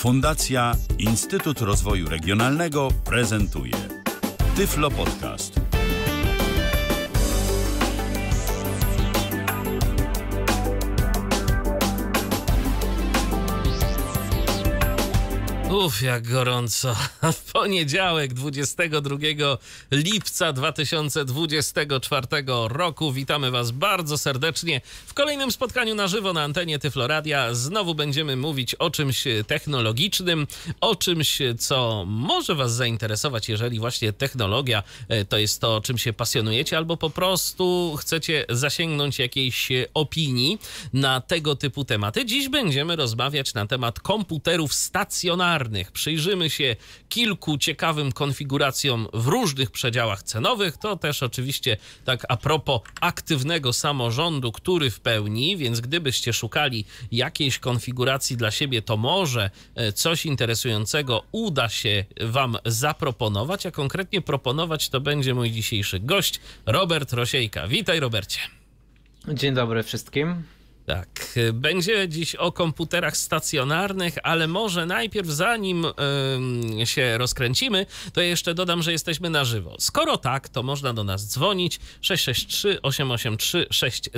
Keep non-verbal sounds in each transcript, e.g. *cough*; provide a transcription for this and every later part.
Fundacja Instytut Rozwoju Regionalnego prezentuje Tyflo Podcast. Uf, jak gorąco. *laughs* Poniedziałek 22 lipca 2024 roku. Witamy Was bardzo serdecznie w kolejnym spotkaniu na żywo na antenie Tyfloradia. Znowu będziemy mówić o czymś technologicznym, o czymś, co może Was zainteresować, jeżeli właśnie technologia e, to jest to, czym się pasjonujecie, albo po prostu chcecie zasięgnąć jakiejś opinii na tego typu tematy. Dziś będziemy rozmawiać na temat komputerów stacjonarnych przyjrzymy się kilku ciekawym konfiguracjom w różnych przedziałach cenowych. To też oczywiście tak a propos aktywnego samorządu, który w pełni, więc gdybyście szukali jakiejś konfiguracji dla siebie, to może e, coś interesującego uda się Wam zaproponować, a konkretnie proponować to będzie mój dzisiejszy gość, Robert Rosiejka. Witaj, Robercie. Dzień dobry wszystkim. Tak, będzie dziś o komputerach stacjonarnych, ale może najpierw zanim yy, się rozkręcimy, to jeszcze dodam, że jesteśmy na żywo. Skoro tak, to można do nas dzwonić 663 883 600,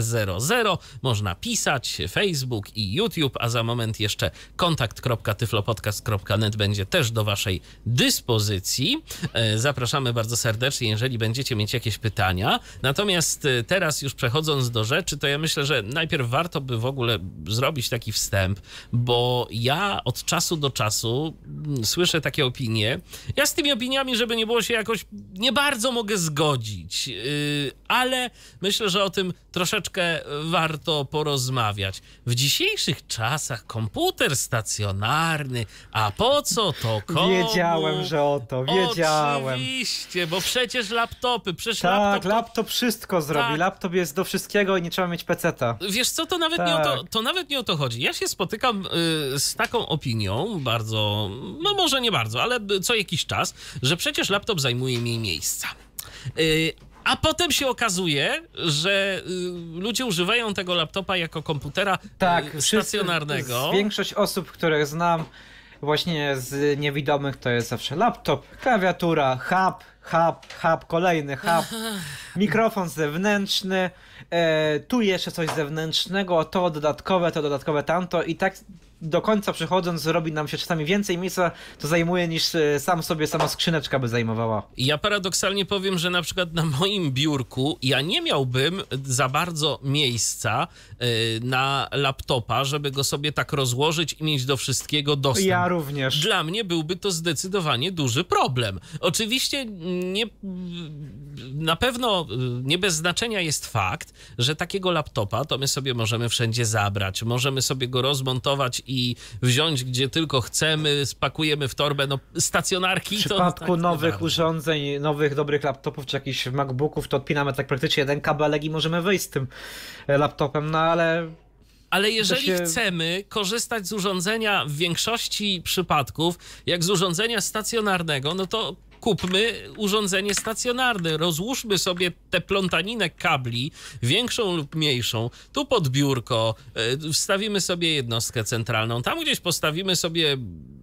można pisać Facebook i YouTube, a za moment jeszcze kontakt.tyflopodcast.net będzie też do waszej dyspozycji. Yy, zapraszamy bardzo serdecznie, jeżeli będziecie mieć jakieś pytania. Natomiast e, teraz już przechodząc do rzeczy, to ja myślę, że najpierw warto by w ogóle zrobić taki wstęp, bo ja od czasu do czasu mm, słyszę takie opinie. Ja z tymi opiniami, żeby nie było się jakoś, nie bardzo mogę zgodzić, y, ale myślę, że o tym troszeczkę warto porozmawiać. W dzisiejszych czasach komputer stacjonarny, a po co to komu? Wiedziałem, że o to, wiedziałem. Oczywiście, bo przecież laptopy, przecież tak, laptop... laptop wszystko zrobi, tak. laptop jest do wszystkiego i nie trzeba mieć peceta. Wiesz co, to nawet nawet, tak. nie, o to, tak. to nawet nie o to chodzi. Ja się spotykam y, z taką opinią, bardzo, no może nie bardzo, ale co jakiś czas, że przecież laptop zajmuje mniej miejsca. Y, a potem się okazuje, że y, ludzie używają tego laptopa jako komputera y, tak, stacjonarnego. Wszyscy, większość osób, których znam, właśnie z niewidomych to jest zawsze laptop, klawiatura, hub, hub, hub, kolejny hub, *laughs* mikrofon zewnętrzny. E, tu jeszcze coś zewnętrznego, to dodatkowe, to dodatkowe tamto i tak do końca przechodząc robi nam się czasami więcej miejsca, to zajmuje niż e, sam sobie sama skrzyneczka by zajmowała. Ja paradoksalnie powiem, że na przykład na moim biurku ja nie miałbym za bardzo miejsca e, na laptopa, żeby go sobie tak rozłożyć i mieć do wszystkiego dostęp. Ja również. Dla mnie byłby to zdecydowanie duży problem. Oczywiście nie, na pewno e, nie bez znaczenia jest fakt, że takiego laptopa to my sobie możemy wszędzie zabrać, możemy sobie go rozmontować i wziąć gdzie tylko chcemy, spakujemy w torbę, no stacjonarki. W przypadku to, tak nowych urządzeń, nowych dobrych laptopów czy jakichś MacBooków, to odpinamy tak praktycznie jeden kabelek i możemy wyjść z tym e, laptopem, no ale ale jeżeli się... chcemy korzystać z urządzenia w większości przypadków, jak z urządzenia stacjonarnego, no to kupmy urządzenie stacjonarne, rozłóżmy sobie tę plątaninę kabli, większą lub mniejszą, tu pod biurko, e, wstawimy sobie jednostkę centralną, tam gdzieś postawimy sobie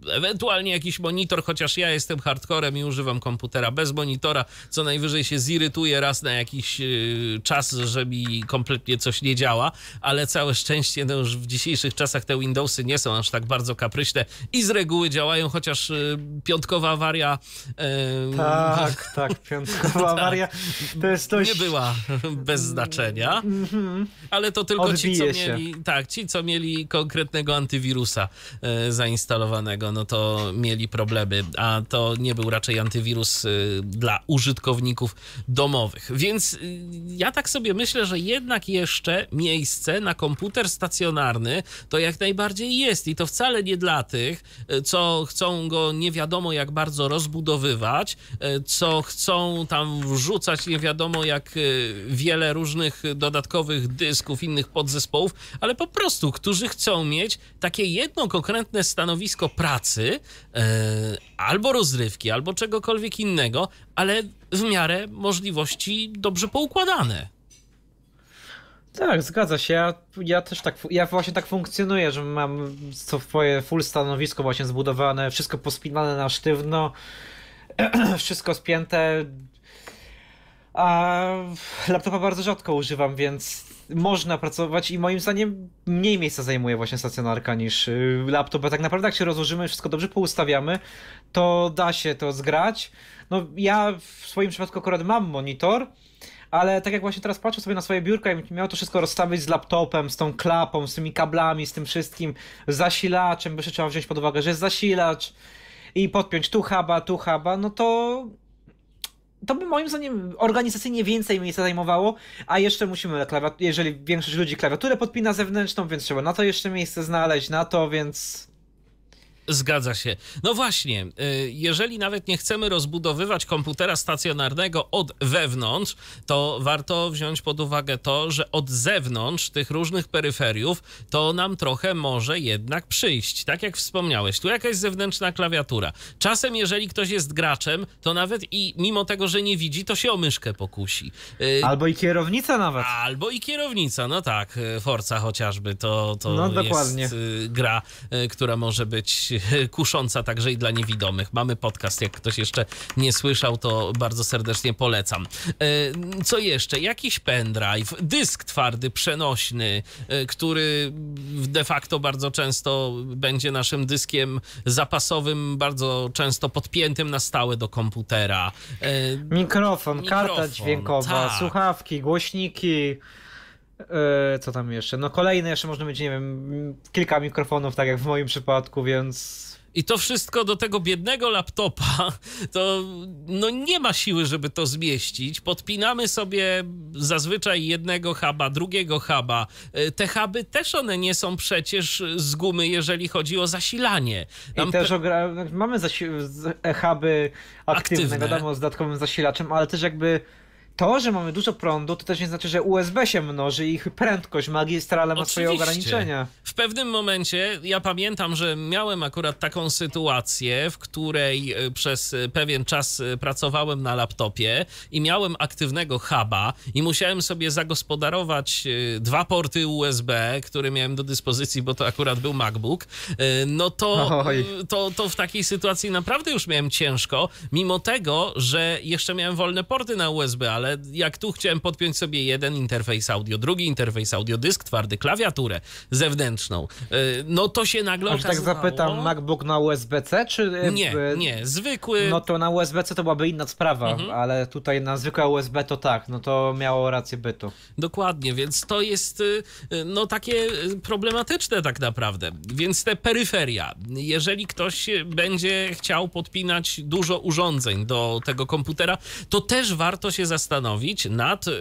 ewentualnie jakiś monitor, chociaż ja jestem hardcorem i używam komputera bez monitora, co najwyżej się zirytuję raz na jakiś y, czas, że mi kompletnie coś nie działa, ale całe szczęście no już w dzisiejszych czasach te Windowsy nie są aż tak bardzo kapryśne i z reguły działają, chociaż y, piątkowa awaria... Y, tak, tak, piątkowa *laughs* tak. awaria to jest dość... Nie była *laughs* bez znaczenia, mhm. ale to tylko ci, co mieli... Tak, ci, co mieli konkretnego antywirusa zainstalowanego no to mieli problemy, a to nie był raczej antywirus y, dla użytkowników domowych. Więc y, ja tak sobie myślę, że jednak jeszcze miejsce na komputer stacjonarny to jak najbardziej jest i to wcale nie dla tych, y, co chcą go nie wiadomo jak bardzo rozbudowywać, co chcą tam wrzucać nie wiadomo jak wiele różnych dodatkowych dysków, innych podzespołów, ale po prostu, którzy chcą mieć takie jedno konkretne stanowisko pracy, pracy, e, albo rozrywki, albo czegokolwiek innego, ale w miarę możliwości dobrze poukładane. Tak, zgadza się. Ja, ja też tak, ja właśnie tak funkcjonuję, że mam swoje full stanowisko właśnie zbudowane, wszystko pospinane na sztywno, *clears throat* wszystko spięte. A laptopa bardzo rzadko używam, więc można pracować i moim zdaniem mniej miejsca zajmuje właśnie stacjonarka niż y, laptop, a tak naprawdę jak się rozłożymy, wszystko dobrze poustawiamy, to da się to zgrać. No ja w swoim przypadku akurat mam monitor, ale tak jak właśnie teraz patrzę sobie na swoje biurka i miał to wszystko rozstawić z laptopem, z tą klapą, z tymi kablami, z tym wszystkim, z zasilaczem, bo jeszcze trzeba wziąć pod uwagę, że jest zasilacz i podpiąć tu huba, tu huba, no to to by moim zdaniem organizacyjnie więcej miejsca zajmowało, a jeszcze musimy, jeżeli większość ludzi klawiaturę podpina zewnętrzną, więc trzeba na to jeszcze miejsce znaleźć, na to, więc Zgadza się. No właśnie, y, jeżeli nawet nie chcemy rozbudowywać komputera stacjonarnego od wewnątrz, to warto wziąć pod uwagę to, że od zewnątrz tych różnych peryferiów to nam trochę może jednak przyjść. Tak jak wspomniałeś, tu jakaś zewnętrzna klawiatura. Czasem, jeżeli ktoś jest graczem, to nawet i mimo tego, że nie widzi, to się o myszkę pokusi. Y, Albo i kierownica nawet. Albo i kierownica, no tak. Y, Forca chociażby to, to no, jest gra, która może być *laughs* kusząca także i dla niewidomych. Mamy podcast, jak ktoś jeszcze nie słyszał, to bardzo serdecznie polecam. E, co jeszcze? Jakiś pendrive, dysk twardy, przenośny, e, który de facto bardzo często będzie naszym dyskiem zapasowym, bardzo często podpiętym na stałe do komputera. Mikrofon, e, mikrofon karta dźwiękowa, tak. słuchawki, głośniki. E, co tam jeszcze? No kolejne jeszcze można mieć, nie wiem, kilka mikrofonów, tak jak w moim przypadku, więc... I to wszystko do tego biednego laptopa, to no nie ma siły, żeby to zmieścić. Podpinamy sobie zazwyczaj jednego huba, drugiego huba. E, te huby też one nie są przecież z gumy, jeżeli chodzi o zasilanie. Tam I też ogra... Znaczy, mamy zasi... huby aktywne, aktywne, wiadomo, z dodatkowym zasilaczem, ale też jakby to, że mamy dużo prądu, to też nie znaczy, że USB się mnoży i ich prędkość magistrale ma Oczywiście. swoje ograniczenia. W pewnym momencie ja pamiętam, że miałem akurat taką sytuację, w której e, przez e, pewien czas e, pracowałem na laptopie i miałem aktywnego huba i musiałem sobie zagospodarować dwa porty USB, które miałem do dyspozycji, bo to akurat był MacBook. No to, to, to w takiej sytuacji naprawdę już miałem ciężko, mimo tego, że jeszcze miałem wolne porty na USB, ale ale jak tu chciałem podpiąć sobie jeden interfejs audio, drugi interfejs audio, dysk twardy, klawiaturę zewnętrzną, y, no to się nagle Aż okazało... tak zapytam, MacBook na USB-C czy... Y, nie, y, nie, zwykły... No to na USB-C to byłaby inna sprawa, mhm. ale tutaj na zwykłe USB to tak, no to miało rację bytu. Dokładnie, więc to jest no takie problematyczne tak naprawdę, więc te peryferia, jeżeli ktoś będzie chciał podpinać dużo urządzeń do tego komputera, to też warto się zastanowić, zastanowić nad y,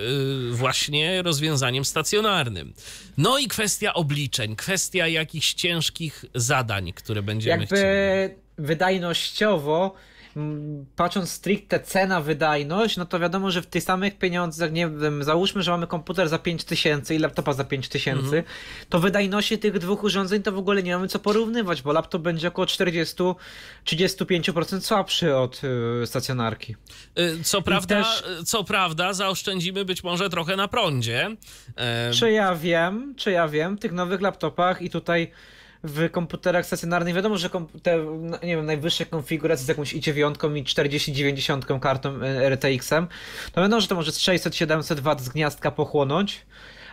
właśnie rozwiązaniem stacjonarnym. No i kwestia obliczeń, kwestia jakichś ciężkich zadań, które będziemy Jakby chcieli. wydajnościowo patrząc stricte cena, wydajność, no to wiadomo, że w tych samych pieniądzach, nie wiem, załóżmy, że mamy komputer za 5000 i laptopa za 5000, mhm. to wydajności tych dwóch urządzeń to w ogóle nie mamy co porównywać, bo laptop będzie około 40-35% słabszy od y, stacjonarki. Y, co prawda, też... co prawda, zaoszczędzimy być może trochę na prądzie. E, czy ja wiem, czy ja wiem, w tych nowych laptopach i tutaj w komputerach stacjonarnych wiadomo, że te no, nie wiem, najwyższe konfiguracje z jakąś i9 i 4090 kartą e, RTX-em, to no wiadomo, że to może z 600-700 W z gniazdka pochłonąć,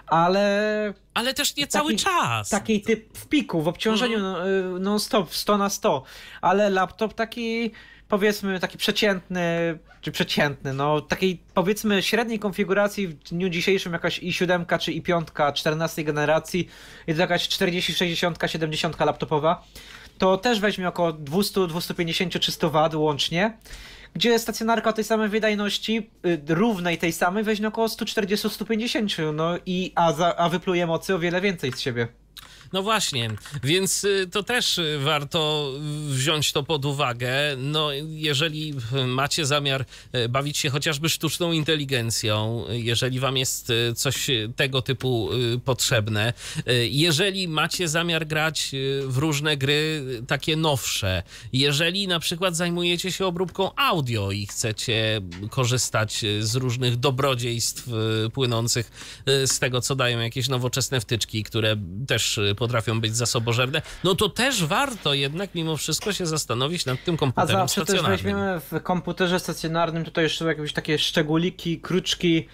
ale... Ale też nie taki, cały czas. Takiej typ w piku, w obciążeniu mhm. No, e, non-stop, 100 na 100, ale laptop taki powiedzmy taki przeciętny, czy przeciętny, no takiej powiedzmy średniej konfiguracji w dniu dzisiejszym jakaś i7 czy i5 14 generacji i to jakaś 40, 60, 70 laptopowa, to też weźmie około 200, 250, 300 W łącznie, gdzie stacjonarka tej samej wydajności, y, równej tej samej, weźmie około 140-150, no i a, za, a wypluje mocy o wiele więcej z siebie. No właśnie, więc y, to też y, warto wziąć to pod uwagę. No, jeżeli macie zamiar y, bawić się chociażby sztuczną inteligencją, jeżeli wam jest coś tego typu potrzebne, jeżeli macie zamiar grać w różne gry takie nowsze, jeżeli na przykład zajmujecie się obróbką audio i chcecie korzystać z różnych dobrodziejstw płynących z tego, co dają jakieś nowoczesne wtyczki, które też po potrafią być zasobożerne, no to też warto jednak mimo wszystko się zastanowić nad tym komputerem A zawsze stacjonarnym. też weźmiemy w komputerze stacjonarnym tutaj jeszcze jakieś takie szczególiki, kruczki,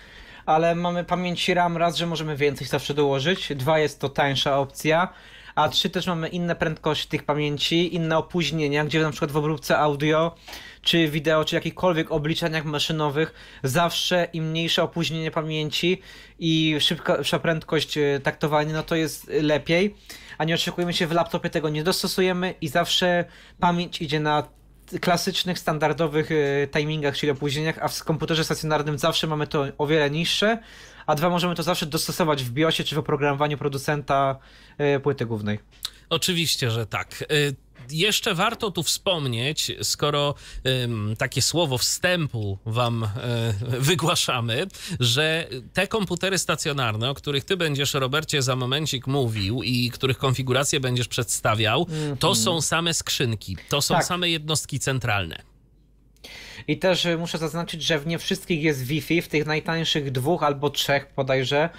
ale mamy pamięci RAM raz, że możemy więcej zawsze dołożyć, dwa jest to tańsza opcja, a trzy też mamy inne prędkości tych pamięci, inne opóźnienia, gdzie na przykład w obróbce audio czy wideo, czy jakichkolwiek obliczeniach maszynowych, zawsze im mniejsze opóźnienie pamięci i szybka, prędkość e, taktowania, no to jest e, lepiej. A nie oczekujemy się, w laptopie tego nie dostosujemy i zawsze pamięć idzie na klasycznych, standardowych e, timingach, czyli opóźnieniach, a w komputerze stacjonarnym zawsze mamy to o wiele niższe, a dwa możemy to zawsze dostosować w BIOSie czy w oprogramowaniu producenta płyty głównej. Oczywiście, że tak jeszcze warto tu wspomnieć, skoro takie słowo wstępu wam e, wygłaszamy, że te komputery stacjonarne, o których ty będziesz, Robercie, za momencik mówił i których konfigurację będziesz przedstawiał, mm -hmm. to mhm. są same skrzynki, to są tak. same jednostki centralne. I też e, muszę zaznaczyć, że w nie wszystkich jest Wi-Fi, w tych najtańszych dwóch albo trzech podajże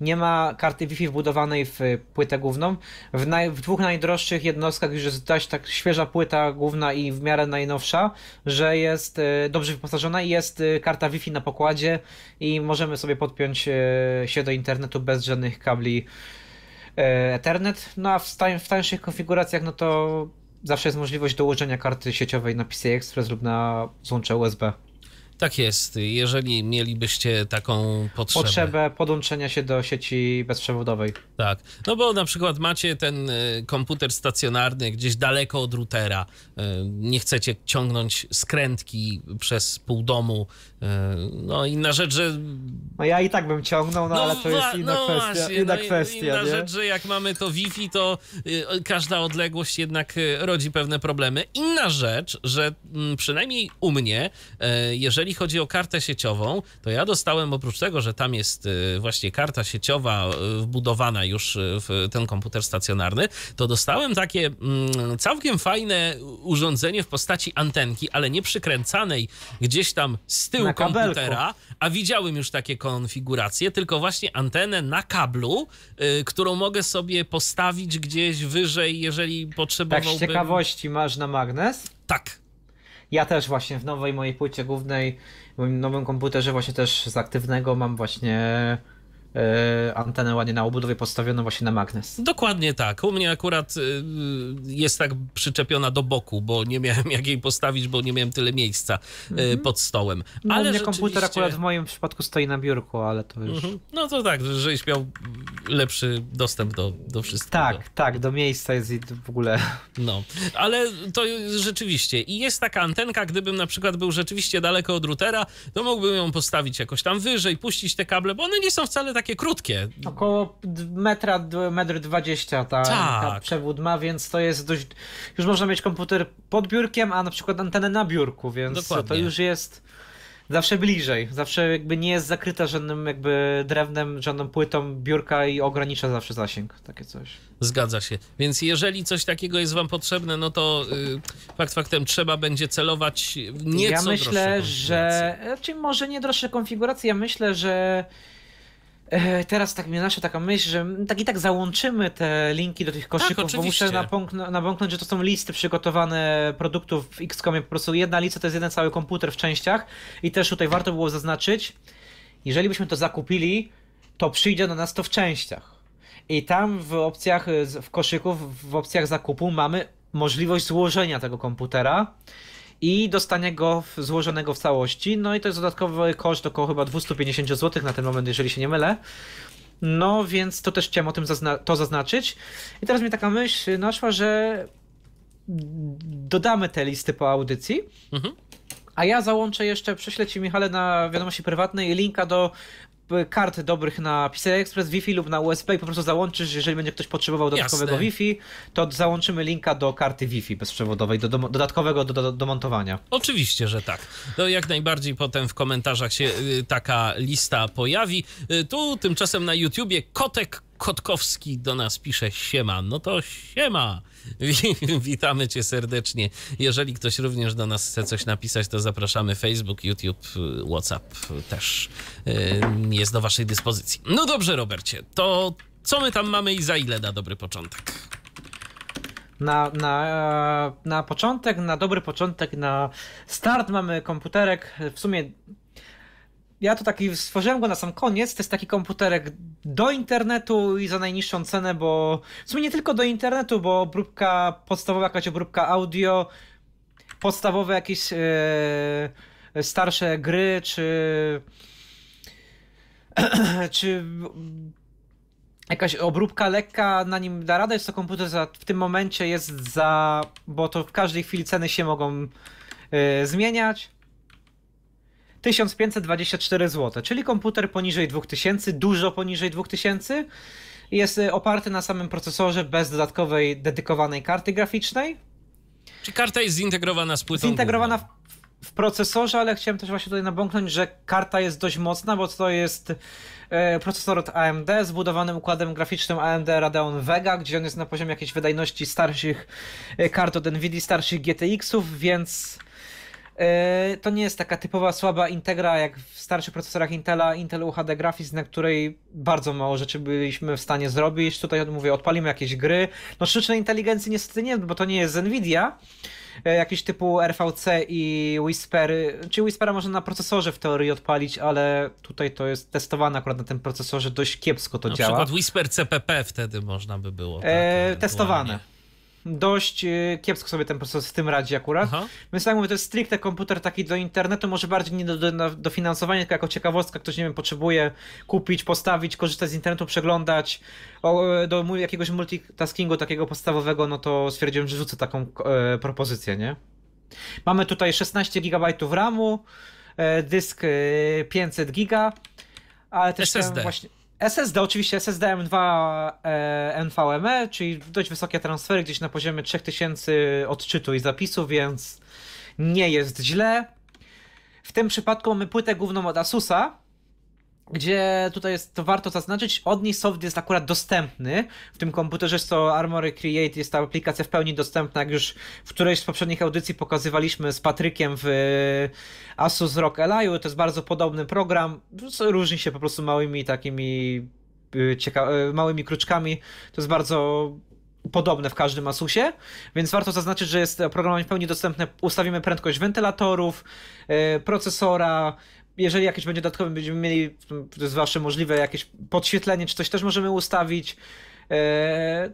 nie ma karty Wi-Fi wbudowanej w płytę główną. W, naj, w dwóch najdroższych jednostkach już jest dość tak świeża płyta główna i w miarę najnowsza, że jest e, dobrze wyposażona i jest e, karta Wi-Fi na pokładzie i możemy sobie podpiąć e, się do internetu bez żadnych kabli Ethernet. No a w, tań, w tańszych konfiguracjach no to zawsze jest możliwość dołożenia karty sieciowej na PCI Express lub na złącze USB. Tak jest. Jeżeli mielibyście taką potrzebę. Potrzebę podłączenia się do sieci bezprzewodowej. Tak. No bo na przykład macie ten e, komputer stacjonarny gdzieś daleko od routera. E, nie chcecie ciągnąć skrętki przez pół domu. E, no inna rzecz, że... No ja i tak bym ciągnął, no, no ale to jest inna no kwestia. Właśnie, no inna no, kwestia, inna nie? rzecz, że jak mamy to Wi-Fi, to y, każda odległość jednak y, rodzi pewne problemy. Inna rzecz, że mm, przynajmniej u mnie, jeżeli jeżeli chodzi o kartę sieciową, to ja dostałem oprócz tego, że tam jest y, właśnie karta sieciowa y, wbudowana już y, w ten komputer stacjonarny, to dostałem takie mm, całkiem fajne urządzenie w postaci antenki, ale nie przykręcanej gdzieś tam z tyłu komputera, a widziałem już takie konfiguracje, tylko właśnie antenę na kablu, którą mogę sobie postawić gdzieś wyżej, jeżeli potrzebowałbym. Tak z ciekawości masz na magnes? Tak, ja też właśnie w nowej mojej płycie głównej, w moim nowym komputerze właśnie też z aktywnego mam właśnie E, antenę ładnie na obudowie postawioną właśnie na magnes. Dokładnie tak. U mnie akurat y, jest tak przyczepiona do boku, bo nie miałem jak jej postawić, bo nie miałem tyle miejsca mm -hmm. pod stołem. No, ale u mnie rzeczywiście... komputer akurat w moim przypadku stoi na biurku, ale to już... Mm -hmm. No to tak, żeś miał lepszy dostęp do, do wszystkiego. Tak, tak, do miejsca jest i w ogóle... No, ale to rzeczywiście. I jest taka antenka, gdybym na przykład był rzeczywiście daleko od routera, to mógłbym ją postawić jakoś tam wyżej, puścić te kable, bo one nie są wcale tak takie krótkie. Około metra, metr dwadzieścia ta, tak. ta przewód ma, więc to jest dość... Już można mieć komputer pod biurkiem, a na przykład antenę na biurku, więc Dokładnie. to już jest zawsze bliżej, zawsze jakby nie jest zakryta żadnym jakby drewnem, żadną płytą biurka i ogranicza zawsze zasięg, takie coś. Zgadza się. Więc jeżeli coś takiego jest wam potrzebne, no to yy, fakt faktem trzeba będzie celować nieco Ja myślę, że... Znaczy może nie droższe konfiguracje, ja myślę, że E, teraz tak mnie nasza taka myśl, że tak i tak załączymy te linki do tych tak, koszyków, tak, bo muszę na nabąknąć, że to są listy przygotowane produktów w XCOMie. Po prostu jedna lista to jest jeden cały komputer w częściach i też tutaj warto było zaznaczyć, jeżeli byśmy to zakupili, to przyjdzie do nas to w częściach. I tam w opcjach, w koszyków, w opcjach zakupu mamy możliwość złożenia tego komputera i dostanie go w, złożonego w całości. No i to jest dodatkowy koszt około chyba 250 zł na ten moment, jeżeli się nie mylę. No więc to też chciałem o tym zazna to zaznaczyć. I teraz mi taka myśl naszła, że dodamy te listy po audycji. Mhm. A ja załączę jeszcze, prześlę Ci Michale na wiadomości prywatnej linka do E, kart dobrych na Pisa Express, Wi-Fi lub na USB i po prostu załączysz, jeżeli będzie ktoś potrzebował dodatkowego Jasne. Wi-Fi, to załączymy linka do karty Wi-Fi bezprzewodowej, do, do dodatkowego do, do, do, montowania. Oczywiście, że tak. No jak najbardziej potem w komentarzach się y, taka lista pojawi. Y, tu tymczasem na YouTubie Kotek Kotkowski do nas pisze siema. No to siema. *laughs* Witamy cię serdecznie. Jeżeli ktoś również do nas chce coś napisać, to zapraszamy Facebook, YouTube, WhatsApp też e, jest do waszej dyspozycji. No dobrze, Robercie, to co my tam mamy i za ile da dobry początek? Na, na, na początek, na dobry początek, na start mamy komputerek w sumie ja to taki stworzyłem go na sam koniec. To jest taki komputerek do internetu i za najniższą cenę, bo w sumie nie tylko do internetu, bo obróbka podstawowa, jakaś obróbka audio, podstawowe jakieś yy, starsze gry, czy *clears throat* czy jakaś obróbka lekka na nim da radę, jest to komputer za, w tym momencie jest za, bo to w każdej chwili ceny się mogą e, zmieniać. 1524 zł, czyli komputer poniżej 2000, dużo poniżej 2000. Jest e, oparty na samym procesorze bez dodatkowej dedykowanej karty graficznej. Czy karta jest zintegrowana z płytą? Zintegrowana w, w, procesorze, ale chciałem też właśnie tutaj nabąknąć, że karta jest dość mocna, bo to jest e, procesor od AMD z budowanym układem graficznym AMD Radeon Vega, gdzie on jest na poziomie jakiejś wydajności starszych e, kart od Nvidia, starszych GTX-ów, więc E, to nie jest taka typowa słaba Integra jak w starszych procesorach Intela, Intel UHD Graphics, na której bardzo mało rzeczy byliśmy w stanie zrobić. Tutaj mówię, odpalimy jakieś gry. No sztucznej inteligencji niestety nie, bo to nie jest Nvidia, e, jakiś typu RVC i Whisper, czy Whispera można na procesorze w teorii odpalić, ale tutaj to jest testowane akurat na tym procesorze, dość kiepsko to na działa. Na przykład Whisper CPP wtedy można by było. E, tak, e, testowane dość e, kiepsko sobie ten proces z tym radzi akurat. Aha. Więc tak mówię, to jest stricte komputer taki do internetu, może bardziej nie do, do, do finansowania, tylko jako ciekawostka, ktoś nie wiem, potrzebuje kupić, postawić, korzystać z internetu, przeglądać. O, e, do jakiegoś multitaskingu takiego podstawowego, no to stwierdziłem, że rzucę taką e, propozycję, nie? Mamy tutaj 16 GB RAMu, e, dysk 500 e, GB, ale też SSD. Ten właśnie SSD, oczywiście SSD M2 e, NVMe, czyli dość wysokie transfery, gdzieś na poziomie 3000 odczytu i zapisu, więc nie jest źle. W tym przypadku mamy płytę główną od Asusa, gdzie tutaj jest, to warto zaznaczyć, od niej soft jest akurat dostępny w tym komputerze, co Armory Create jest ta aplikacja w pełni dostępna, jak już w którejś z poprzednich audycji pokazywaliśmy z Patrykiem w e, Asus Rock Ally, to jest bardzo podobny program, różni się po prostu małymi takimi e, cieka- e, małymi kruczkami, to jest bardzo podobne w każdym Asusie, więc warto zaznaczyć, że jest oprogramowanie w pełni dostępne. Ustawimy prędkość wentylatorów, procesora, jeżeli jakieś będzie dodatkowe, będziemy mieli, wasze możliwe jakieś podświetlenie czy coś, też możemy ustawić. E,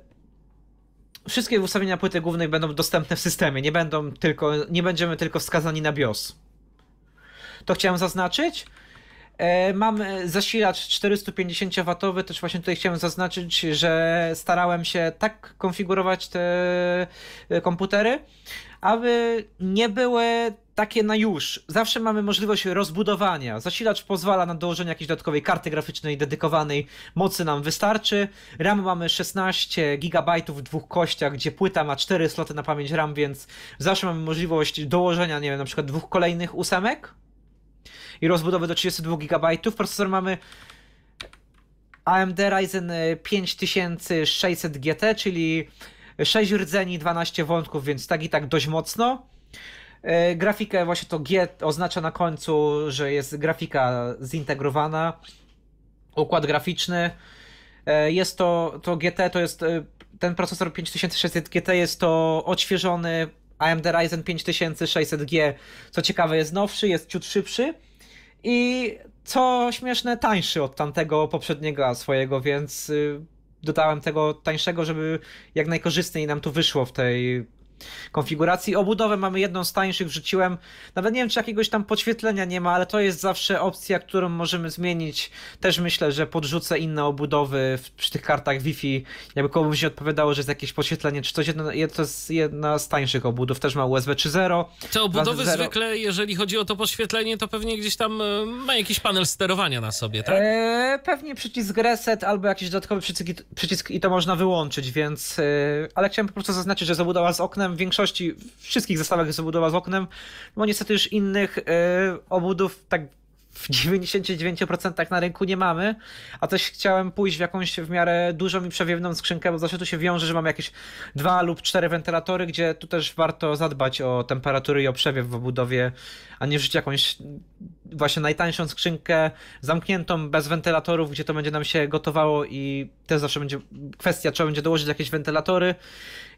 wszystkie ustawienia płyty głównej będą dostępne w systemie, nie, będą tylko, nie będziemy tylko wskazani na BIOS. To chciałem zaznaczyć. E, mam zasilacz 450W, też właśnie tutaj chciałem zaznaczyć, że starałem się tak konfigurować te e, komputery, aby nie były takie na już. Zawsze mamy możliwość rozbudowania. Zasilacz pozwala na dołożenie jakiejś dodatkowej karty graficznej dedykowanej. Mocy nam wystarczy. RAM mamy 16 GB w dwóch kościach, gdzie płyta ma 4 sloty na pamięć RAM, więc zawsze mamy możliwość dołożenia, nie wiem, na przykład dwóch kolejnych ósemek i rozbudowy do 32 GB. Procesor mamy AMD Ryzen 5600 GT, czyli 6 rdzeni, 12 wątków, więc tak i tak dość mocno. E, grafikę właśnie to G oznacza na końcu, że jest grafika zintegrowana, układ graficzny. E, jest to, to GT, to jest e, ten procesor 5600 GT, jest to odświeżony AMD Ryzen 5600G. Co ciekawe, jest nowszy, jest ciut szybszy i co śmieszne, tańszy od tamtego poprzedniego swojego, więc y, dodałem tego tańszego, żeby jak najkorzystniej nam tu wyszło w tej konfiguracji. Obudowę mamy jedną z tańszych, wrzuciłem. Nawet nie wiem, czy jakiegoś tam podświetlenia nie ma, ale to jest zawsze opcja, którą możemy zmienić. Też myślę, że podrzucę inne obudowy w, przy tych kartach Wi-Fi. Jakby komuś się odpowiadało, że jest jakieś podświetlenie, czy coś. Jedno, to jest jedna z tańszych obudów, też ma USB 3.0. Te obudowy 2.0. zwykle, jeżeli chodzi o to podświetlenie, to pewnie gdzieś tam e, ma jakiś panel sterowania na sobie, tak? Eee, pewnie przycisk reset albo jakiś dodatkowy przycisk, przycisk i to można wyłączyć, więc... Eee, ale chciałem po prostu zaznaczyć, że zabudowa z okna oknem w większości, wszystkich zestawach jest obudowa z oknem, bo niestety już innych e, obudów tak w 99% na rynku nie mamy, a też chciałem pójść w jakąś w miarę dużą i przewiewną skrzynkę, bo zawsze tu się wiąże, że mam jakieś dwa lub cztery wentylatory, gdzie tu też warto zadbać o temperatury i o przewiew w obudowie, a nie wrzucić jakąś właśnie najtańszą skrzynkę zamkniętą, bez wentylatorów, gdzie to będzie nam się gotowało i też zawsze będzie kwestia, trzeba będzie dołożyć jakieś wentylatory,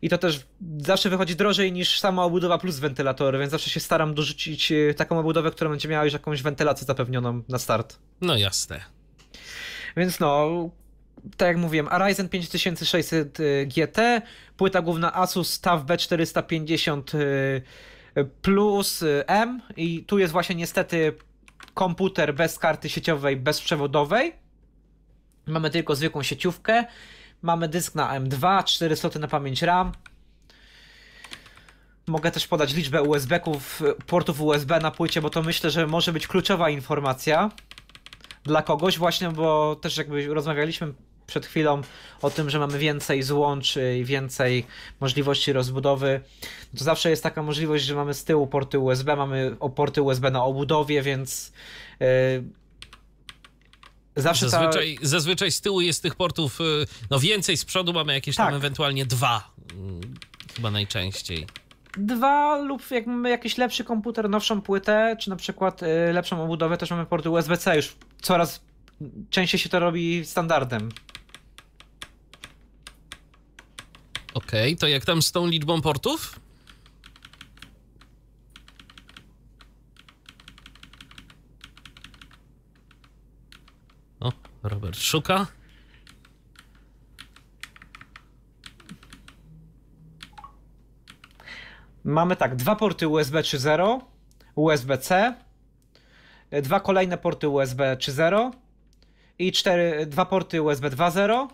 i to też zawsze wychodzi drożej niż sama obudowa plus wentylator, więc zawsze się staram dorzucić e, taką obudowę, która będzie miała już jakąś wentylację zapewnioną na start. No jasne. Więc no, tak jak mówiłem, Ryzen 5600 e, GT, płyta główna Asus TUF B450 e, plus M i tu jest właśnie niestety komputer bez karty sieciowej, bezprzewodowej. Mamy tylko zwykłą sieciówkę Mamy dysk na M2, 4 sloty na pamięć RAM. Mogę też podać liczbę USB-ków, portów USB na płycie, bo to myślę, że może być kluczowa informacja dla kogoś właśnie, bo też jakby rozmawialiśmy przed chwilą o tym, że mamy więcej złączy i więcej możliwości rozbudowy, to zawsze jest taka możliwość, że mamy z tyłu porty USB, mamy porty USB na obudowie, więc y, Zawsze zazwyczaj, ta... zazwyczaj z tyłu jest tych portów y, no więcej, z przodu mamy jakieś tak. tam ewentualnie dwa, mm, chyba najczęściej dwa lub jak mamy jakiś lepszy komputer, nowszą płytę, czy na przykład y, lepszą obudowę, też mamy porty USB-C już coraz częściej się to robi standardem. Okej, okay, to jak tam z tą liczbą portów? Robert szuka. Mamy tak, dwa porty USB 3.0, USB-C, dwa kolejne porty USB 3.0 i cztery, dwa porty USB 2.0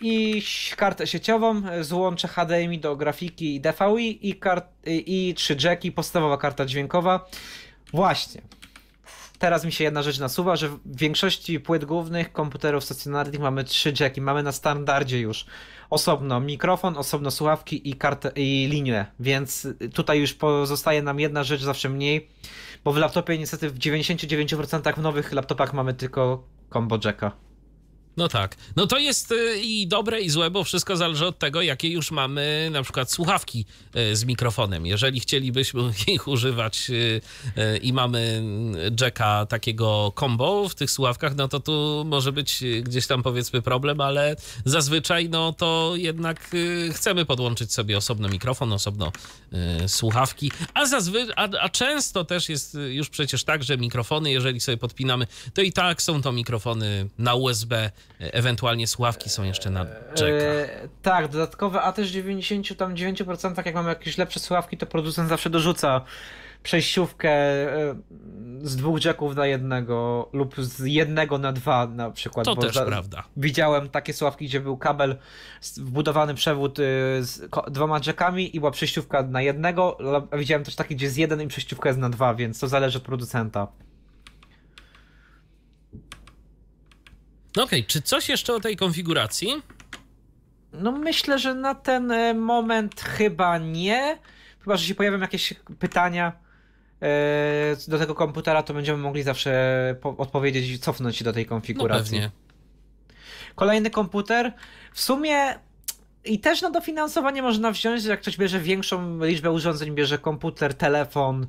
i kartę sieciową, złącze HDMI do grafiki i DVI i, kart, i trzy jacki, podstawowa karta dźwiękowa. Właśnie teraz mi się jedna rzecz nasuwa, że w większości płyt głównych komputerów stacjonarnych mamy trzy jacki, mamy na standardzie już osobno mikrofon, osobno słuchawki i, kartę, i linię, więc tutaj już pozostaje nam jedna rzecz zawsze mniej, bo w laptopie niestety w 99% nowych laptopach mamy tylko combo jacka. No tak. No to jest y, i dobre, i złe, bo wszystko zależy od tego, jakie już mamy na przykład słuchawki y, z mikrofonem. Jeżeli chcielibyśmy *laughs* ich używać y, i mamy mm, jacka takiego combo w tych słuchawkach, no to tu może być gdzieś tam powiedzmy problem, ale zazwyczaj no to jednak chcemy podłączyć sobie osobno mikrofon, osobno słuchawki, a, zazwy- a, a często też jest już przecież tak, że mikrofony, jeżeli sobie podpinamy, to i tak są to mikrofony na USB E, ewentualnie sławki są jeszcze na czekach. E, tak, dodatkowe, a też w 99% jak mamy jakieś lepsze sławki, to producent zawsze dorzuca przejściówkę e, z dwóch jacków na jednego lub z jednego na dwa na przykład. To też prawda. Widziałem takie sławki, gdzie był kabel, wbudowany przewód z dwoma jackami i była przejściówka na jednego, widziałem też takie, gdzie z jeden i przejściówka jest na dwa, więc to zależy od producenta. Okej, okay, czy coś jeszcze o tej konfiguracji? No myślę, że na ten e, moment chyba nie. Chyba, że się pojawią jakieś pytania e, do tego komputera, to będziemy mogli zawsze odpowiedzieć i cofnąć się do tej konfiguracji. No Kolejny komputer. W sumie i też na dofinansowanie można wziąć, jak ktoś bierze większą liczbę urządzeń, bierze komputer, telefon,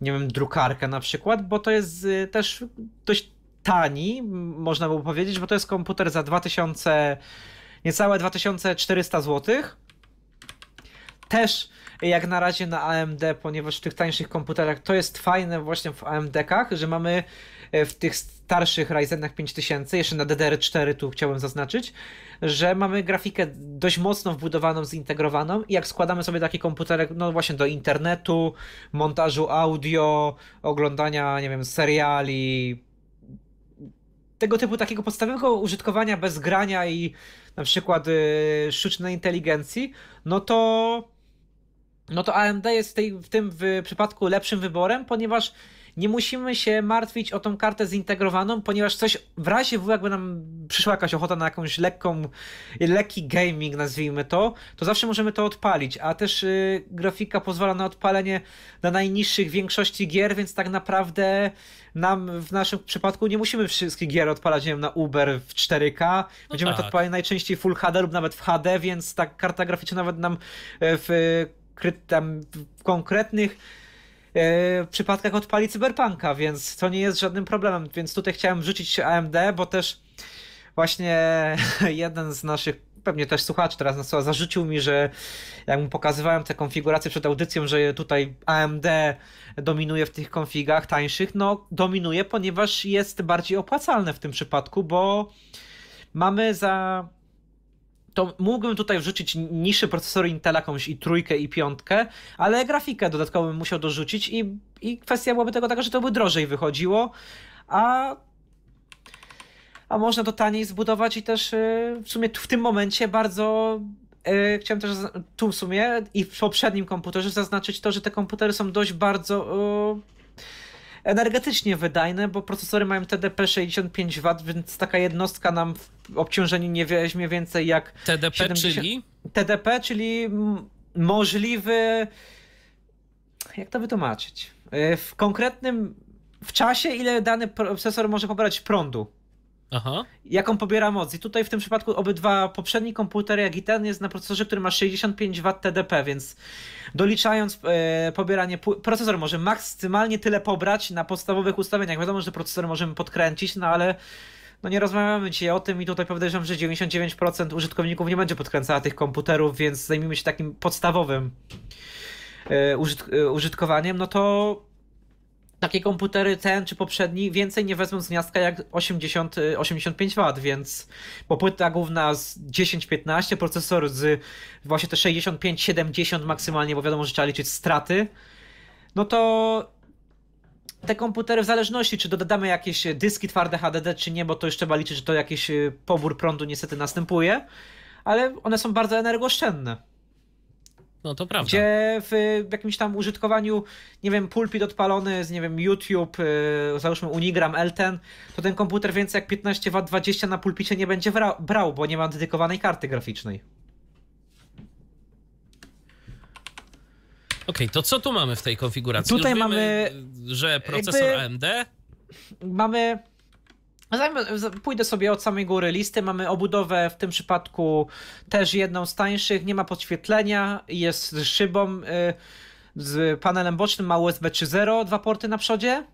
nie wiem, drukarkę na przykład, bo to jest y, też dość tani, można by powiedzieć, bo to jest komputer za 2000, niecałe 2400 zł. Też jak na razie na AMD, ponieważ w tych tańszych komputerach to jest fajne właśnie w AMD-kach, że mamy e, w tych starszych Ryzenach 5000, jeszcze na DDR4 tu chciałem zaznaczyć, że mamy grafikę dość mocno wbudowaną, zintegrowaną i jak składamy sobie taki komputerek, no właśnie do internetu, montażu audio, oglądania, nie wiem, seriali, tego typu takiego podstawowego użytkowania bez grania i na przykład yy, sztucznej inteligencji, no to no to AMD jest w, tej, w tym w przypadku lepszym wyborem, ponieważ nie musimy się martwić o tą kartę zintegrowaną, ponieważ coś w razie W, jakby nam przyszła jakaś ochota na jakąś lekką, lekki gaming, nazwijmy to, to zawsze możemy to odpalić, a też y, grafika pozwala na odpalenie na najniższych większości gier, więc tak naprawdę nam w naszym przypadku nie musimy wszystkich gier odpalać, nie wiem, na Uber w 4K, no będziemy no tak. to odpalać najczęściej Full HD lub nawet w HD, więc ta karta graficzna nawet nam y, w, w, w konkretnych E, w przypadkach odpali cyberpunka, więc to nie jest żadnym problemem. Więc tutaj chciałem rzucić AMD, bo też właśnie *laughs* jeden z naszych pewnie też słuchaczy teraz nas zarzucił mi, że jak mu pokazywałem te konfiguracje przed audycją, że tutaj AMD dominuje w tych konfigach tańszych, no dominuje, ponieważ jest bardziej opłacalne w tym przypadku, bo mamy za to mógłbym tutaj wrzucić niższy procesor Intela, jakąś i trójkę, i piątkę, ale grafikę dodatkowo bym musiał dorzucić i, i kwestia byłaby tego taka, że to by drożej wychodziło, a a można to taniej zbudować i też y, w sumie w tym momencie bardzo y, chciałem też tu w sumie i w poprzednim komputerze zaznaczyć to, że te komputery są dość bardzo y, energetycznie wydajne, bo procesory mają TDP 65 W, więc taka jednostka nam w obciążeniu nie weźmie więcej jak. TDP, 70... czyli? TDP, czyli możliwy. Jak to wytłumaczyć? Y, w konkretnym w czasie, ile dany procesor może pobrać prądu. Aha. jaką pobiera moc. I tutaj w tym przypadku obydwa poprzedni komputery, jak i ten, jest na procesorze, który ma 65 W TDP, więc doliczając e, pobieranie, procesor może maksymalnie tyle pobrać na podstawowych ustawieniach. Wiadomo, że procesor możemy podkręcić, no ale no nie rozmawiamy dzisiaj o tym i tutaj podejrzewam, że 99% użytkowników nie będzie podkręcała tych komputerów, więc zajmijmy się takim podstawowym e, e, użytkowaniem, no to takie komputery ten czy poprzedni więcej nie wezmą z gniazdka jak 80, 85 W, więc bo płyta główna z 10-15, procesor z właśnie te 65-70 maksymalnie, bo wiadomo, że trzeba liczyć straty, no to te komputery w zależności, czy dodamy jakieś dyski twarde HDD, czy nie, bo to już trzeba liczyć, że to jakiś y, pobór prądu niestety następuje, ale one są bardzo energooszczędne. No to prawda. Gdzie w jakimś tam użytkowaniu, nie wiem, pulpit odpalony z, nie wiem, YouTube, y, załóżmy Unigram, Elten, to ten komputer więcej jak 15 W 20 na pulpicie nie będzie brał, bo nie ma dedykowanej karty graficznej. Okej, okay, to co tu mamy w tej konfiguracji? Tutaj mamy. że procesor jakby... AMD. Mamy Pójdę sobie od samej góry listy. Mamy obudowę w tym przypadku też jedną z tańszych. Nie ma podświetlenia, jest z szybą, y, z panelem bocznym, ma USB 3.0, dwa porty na przodzie.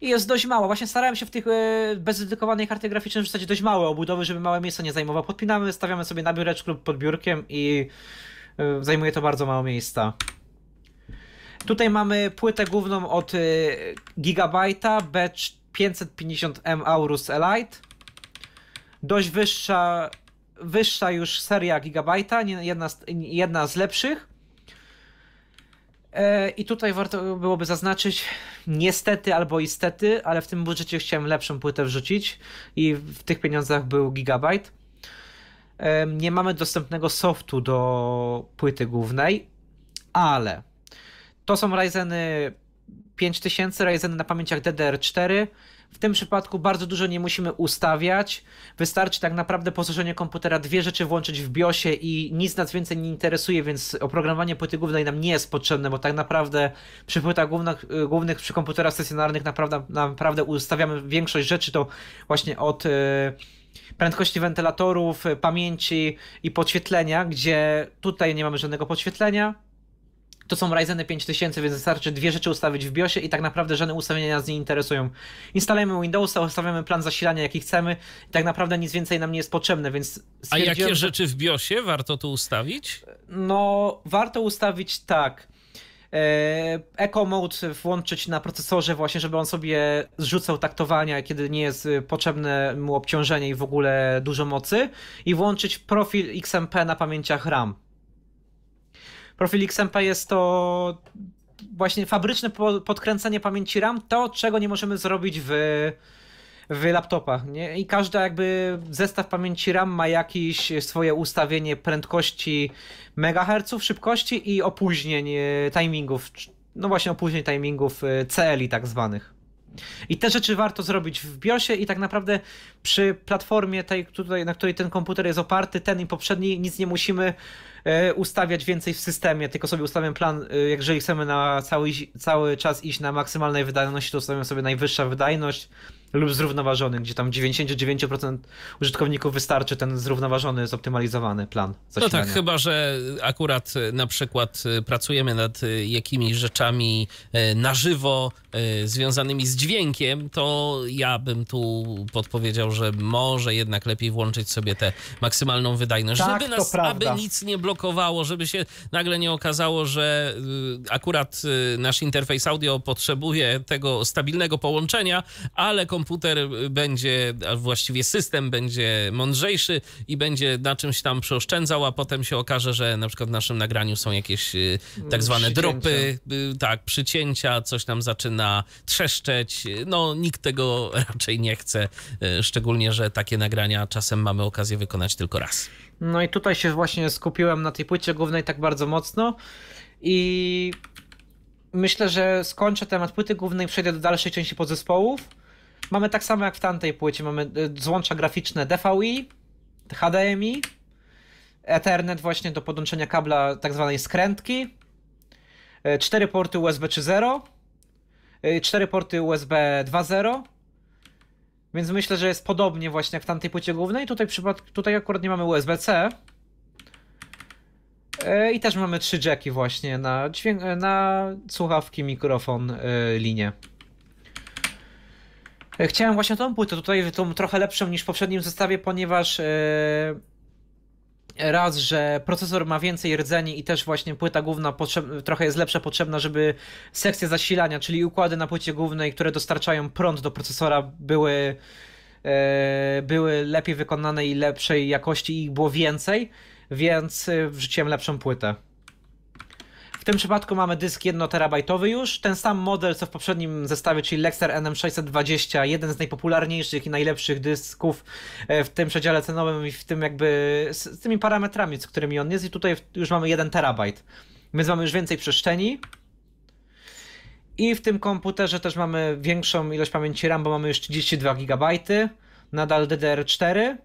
I jest dość mała. Właśnie starałem się w tych y, bezdedykowanej karty graficznej wrzucać dość małe obudowy, żeby małe miejsce nie zajmowało Podpinamy, stawiamy sobie na biureczku lub pod biurkiem i y, zajmuje to bardzo mało miejsca. Tutaj mamy płytę główną od Gigabajta B4 550M Aurus Elite. Dość wyższa, wyższa już seria Gigabyte'a, jedna, jedna z lepszych. E, I tutaj warto byłoby zaznaczyć, niestety albo istety, ale w tym budżecie chciałem lepszą płytę wrzucić i w tych pieniądzach był gigabajt. E, nie mamy dostępnego softu do płyty głównej, ale to są Ryzeny 5000 Ryzen na pamięciach DDR4. W tym przypadku bardzo dużo nie musimy ustawiać. Wystarczy tak naprawdę poszerzenie komputera, dwie rzeczy włączyć w BIOSie i nic nas więcej nie interesuje, więc oprogramowanie płyty głównej nam nie jest potrzebne, bo tak naprawdę przy płytach głównych, głównych przy komputerach stacjonarnych naprawdę, naprawdę ustawiamy większość rzeczy to właśnie od y, prędkości wentylatorów, y, pamięci i podświetlenia, gdzie tutaj nie mamy żadnego podświetlenia, to są Ryzeny 5000, więc wystarczy dwie rzeczy ustawić w BIOSie i tak naprawdę żadne ustawienia nas nie interesują. Instalujemy Windowsa, ustawiamy plan zasilania jaki chcemy i tak naprawdę nic więcej nam nie jest potrzebne, więc... A jakie rzeczy w BIOSie warto tu ustawić? No, warto ustawić tak... E, Eco Mode włączyć na procesorze właśnie, żeby on sobie zrzucał taktowania, kiedy nie jest y, potrzebne mu obciążenie i w ogóle dużo mocy i włączyć profil XMP na pamięciach RAM. Profil XMP jest to właśnie fabryczne podkręcenie pamięci RAM, to czego nie możemy zrobić w, w laptopach. Nie? I każdy jakby zestaw pamięci RAM ma jakieś swoje ustawienie prędkości megaherców, szybkości i opóźnień e, timingów, no właśnie opóźnień timingów e, CLI tak zwanych. I te rzeczy warto zrobić w BIOSie i tak naprawdę przy platformie tej, tutaj, na której ten komputer jest oparty, ten i poprzedni, nic nie musimy E, ustawiać więcej w systemie, tylko sobie ustawiam plan, e, jeżeli chcemy na cały, cały czas iść na maksymalnej wydajności, to ustawiam sobie najwyższa wydajność lub zrównoważony, gdzie tam 99% użytkowników wystarczy ten zrównoważony, zoptymalizowany plan. Zasilania. No tak, chyba, że akurat e, na przykład pracujemy nad jakimiś rzeczami na żywo, E, związanymi z dźwiękiem, to ja bym tu podpowiedział, że może jednak lepiej włączyć sobie tę maksymalną wydajność, tak, żeby nas, aby nic nie blokowało, żeby się nagle nie okazało, że y, akurat y, nasz interfejs audio potrzebuje tego stabilnego połączenia, ale komputer będzie, a właściwie system będzie mądrzejszy i będzie na czymś tam przeoszczędzał, a potem się okaże, że na przykład w naszym nagraniu są jakieś y, tak zwane dropy, tak, przycięcia, coś tam zaczyna na trzeszczeć. No, nikt tego *laughs* raczej nie chce, e, szczególnie, że takie nagrania czasem mamy okazję wykonać tylko raz. No i tutaj się właśnie skupiłem na tej płycie głównej tak bardzo mocno i myślę, że skończę temat płyty głównej, przejdę do dalszej części podzespołów. Mamy tak samo jak w tamtej płycie, mamy e, złącza graficzne DVI, HDMI, Ethernet właśnie do podłączenia kabla tak zwanej skrętki, e, cztery porty USB 3.0, 4 y, porty USB 2.0. Więc myślę, że jest podobnie właśnie jak w tamtej płycie głównej. Tutaj, tutaj akurat nie mamy USB-C. Y, I też mamy trzy jacki właśnie na, dźwięk, y, na słuchawki, mikrofon, linię. Chciałem właśnie tą płytę tutaj, tą trochę lepszą niż w poprzednim zestawie, ponieważ raz, że procesor ma więcej rdzeni i też właśnie płyta główna trochę jest lepsza potrzebna, żeby sekcje zasilania, czyli układy na płycie głównej, które dostarczają prąd do procesora były, e, były lepiej wykonane i lepszej jakości i było więcej, więc e, wrzuciłem lepszą płytę tym przypadku mamy dysk 1 terabajtowy już, ten sam model co w poprzednim zestawie, czyli Lexer NM620, jeden z najpopularniejszych i najlepszych dysków e, w tym przedziale cenowym i w tym jakby z, z tymi parametrami, z którymi on jest i tutaj już mamy 1 terabajt, więc mamy już więcej przestrzeni. I w tym komputerze też mamy większą ilość pamięci RAM, bo mamy już 32 GB, nadal DDR4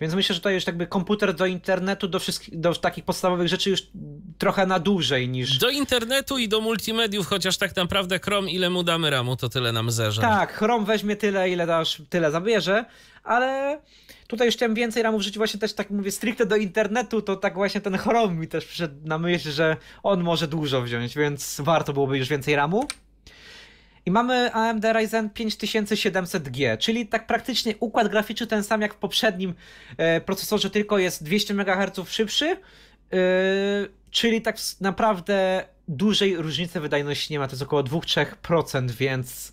więc myślę, że tutaj już jakby komputer do internetu, do wszystkich, do takich podstawowych rzeczy już trochę na dłużej niż... Do internetu i do multimediów, chociaż tak naprawdę Chrome, ile mu damy ramu, to tyle nam zerze. Tak, Chrome weźmie tyle, ile dasz, tyle zabierze, ale tutaj już chciałem więcej ramów żyć właśnie też tak mówię stricte do internetu, to tak właśnie ten Chrome mi też przyszedł na myśl, że on może dużo wziąć, więc warto byłoby już więcej ramu mamy AMD Ryzen 5700G, czyli tak praktycznie układ graficzny ten sam jak w poprzednim e, procesorze, tylko jest 200 MHz szybszy, e, czyli tak naprawdę dużej różnicy wydajności nie ma, to jest około 2-3%, więc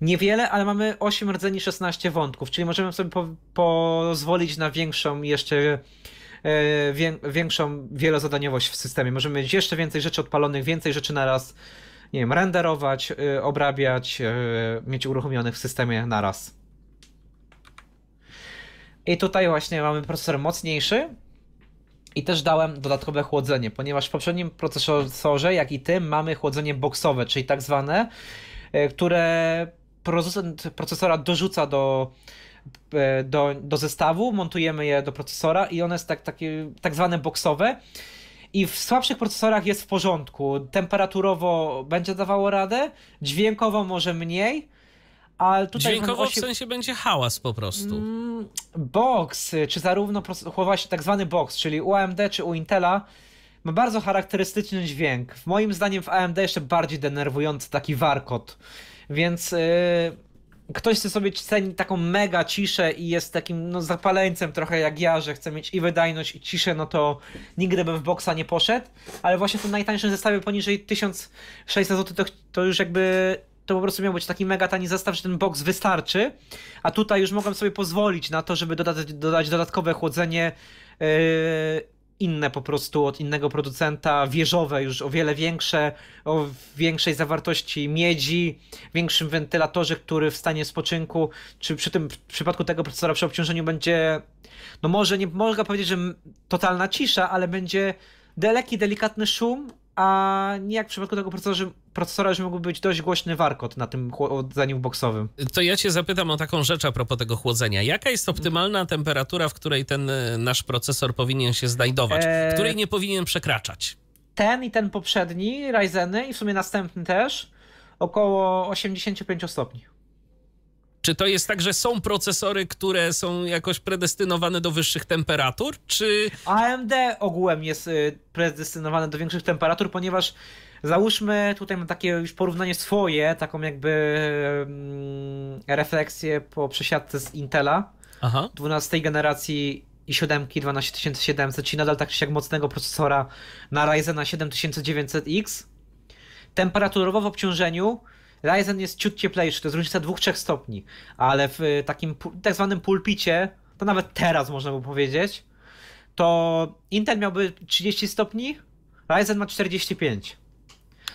niewiele, ale mamy 8 rdzeni 16 wątków, czyli możemy sobie po pozwolić na większą jeszcze e, większą wielozadaniowość w systemie. Możemy mieć jeszcze więcej rzeczy odpalonych, więcej rzeczy na raz nie wiem, renderować, y, obrabiać, y, mieć uruchomionych w systemie naraz. I tutaj właśnie mamy procesor mocniejszy, i też dałem dodatkowe chłodzenie, ponieważ w poprzednim procesorze, jak i tym, mamy chłodzenie boxowe, czyli tak zwane, y, które producent procesora dorzuca do, do, do zestawu, montujemy je do procesora i one jest tak, takie, tak zwane boxowe i w słabszych procesorach jest w porządku. Temperaturowo będzie dawało radę, dźwiękowo może mniej, ale tutaj... Dźwiękowo osi... w sensie będzie hałas po prostu. Mm, box, czy zarówno właśnie tak zwany box, czyli u AMD czy u Intela ma bardzo charakterystyczny dźwięk. Moim zdaniem w AMD jeszcze bardziej denerwujący taki warkot. Więc... Yy ktoś sobie ceni taką mega ciszę i jest takim no, zapaleńcem trochę jak ja, że chce mieć i wydajność i ciszę, no to nigdy bym w boksa nie poszedł, ale właśnie w tym najtańszym zestawie poniżej 1600 zł to, to już jakby to po prostu miał być taki mega tani zestaw, że ten box wystarczy, a tutaj już mogłem sobie pozwolić na to, żeby dodać, dodać dodatkowe chłodzenie yy, inne po prostu od innego producenta, wieżowe już o wiele większe, o większej zawartości miedzi, większym wentylatorze, który w stanie spoczynku, czy przy tym w przypadku tego procesora przy obciążeniu będzie, no może nie mogę powiedzieć, że totalna cisza, ale będzie daleki, delikatny szum, a nie jak w przypadku tego procesora, procesora że mógłby być dość głośny warkot na tym chłodzeniu boksowym. To ja cię zapytam o taką rzecz a propos tego chłodzenia. Jaka jest optymalna temperatura, w której ten y, nasz procesor powinien się znajdować, eee, której nie powinien przekraczać? Ten i ten poprzedni, Ryzeny i w sumie następny też, około 85 stopni. Czy to jest tak, że są procesory, które są jakoś predestynowane do wyższych temperatur, czy... AMD ogółem jest y, predestynowane do większych temperatur, ponieważ załóżmy, tutaj mam takie już porównanie swoje, taką jakby mm, refleksję po przesiadce z Intela Aha. 12 generacji i 7 12700, czyli nadal tak jak mocnego procesora na Ryzena 7900X. Temperaturowo w obciążeniu Ryzen jest ciut cieplejszy, to jest różnica 2-3 stopni, ale w y, takim tak zwanym pulpicie, to nawet teraz można by powiedzieć, to Intel miałby 30 stopni, Ryzen ma 45.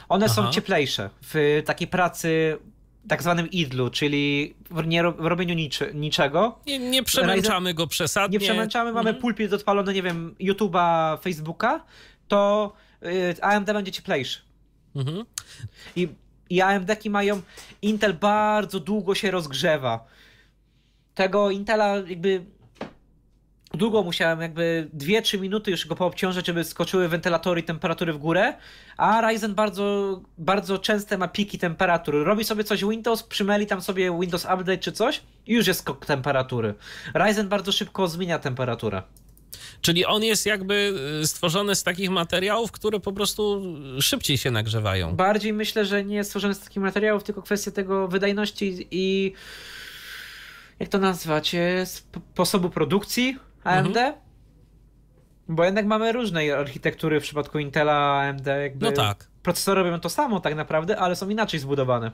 One Aha. są cieplejsze w takiej pracy tak zwanym idlu, czyli w, nie, w robieniu nic niczego. Nie, nie przemęczamy Ryzen, go przesadnie. Nie przemęczamy, mamy mhm. pulpit odpalony, nie wiem, YouTube'a, Facebooka, to y, AMD będzie cieplejszy. Mhm. I i amd mają, Intel bardzo długo się rozgrzewa. Tego Intela jakby długo musiałem, jakby 2-3 minuty już go poobciążać, żeby skoczyły wentylatory i temperatury w górę, a Ryzen bardzo, bardzo częste ma piki temperatur. Robi sobie coś Windows, przymeli tam sobie Windows Update czy coś i już jest skok temperatury. Ryzen bardzo szybko zmienia temperaturę. Czyli on jest jakby y, stworzony z takich materiałów, które po prostu szybciej się nagrzewają. Bardziej myślę, że nie jest stworzony z takich materiałów, tylko kwestia tego wydajności i jak to nazwać, y, sposobu produkcji AMD. Mhm. Bo jednak mamy różne architektury w przypadku Intela, AMD. Jakby no tak. Procesory robią to samo tak naprawdę, ale są inaczej zbudowane.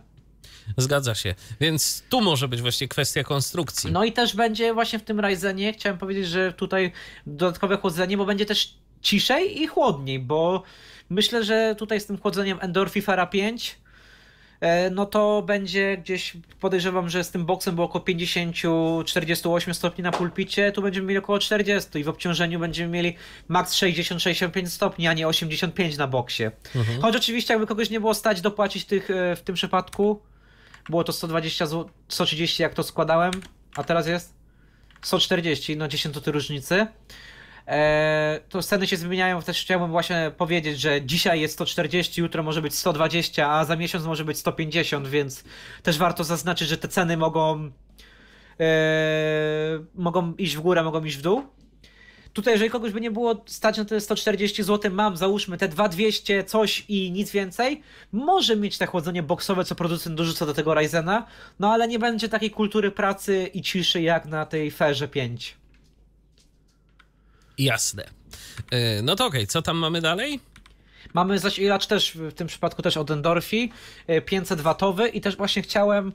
Zgadza się. Więc tu może być właśnie kwestia konstrukcji. No i też będzie właśnie w tym Ryzenie, chciałem powiedzieć, że tutaj dodatkowe chłodzenie, bo będzie też ciszej i chłodniej, bo myślę, że tutaj z tym chłodzeniem Endorfifera 5 e, no to będzie gdzieś, podejrzewam, że z tym boksem było około 50-48 stopni na pulpicie, tu będziemy mieli około 40 i w obciążeniu będziemy mieli maks 60-65 stopni, a nie 85 na boksie. Mhm. Choć oczywiście jakby kogoś nie było stać dopłacić tych e, w tym przypadku, było to 120 zł, 130 jak to składałem, a teraz jest 140, no 10 e, to różnicy. Eee, to ceny się zmieniają, też chciałbym właśnie powiedzieć, że dzisiaj jest 140, jutro może być 120, a za miesiąc może być 150, więc też warto zaznaczyć, że te ceny mogą, eee, mogą iść w górę, mogą iść w dół. Tutaj, jeżeli kogoś by nie było stać na te 140 zł, mam załóżmy te 2200 coś i nic więcej, może mieć te tak chłodzenie boksowe, co producent dorzuca do tego Ryzena, no ale nie będzie takiej kultury pracy i ciszy jak na tej Ferze 5. Jasne. E, no to okej, okay. co tam mamy dalej? Mamy zasilacz też w tym przypadku też od Endorfi, 500 e, watowy i też właśnie chciałem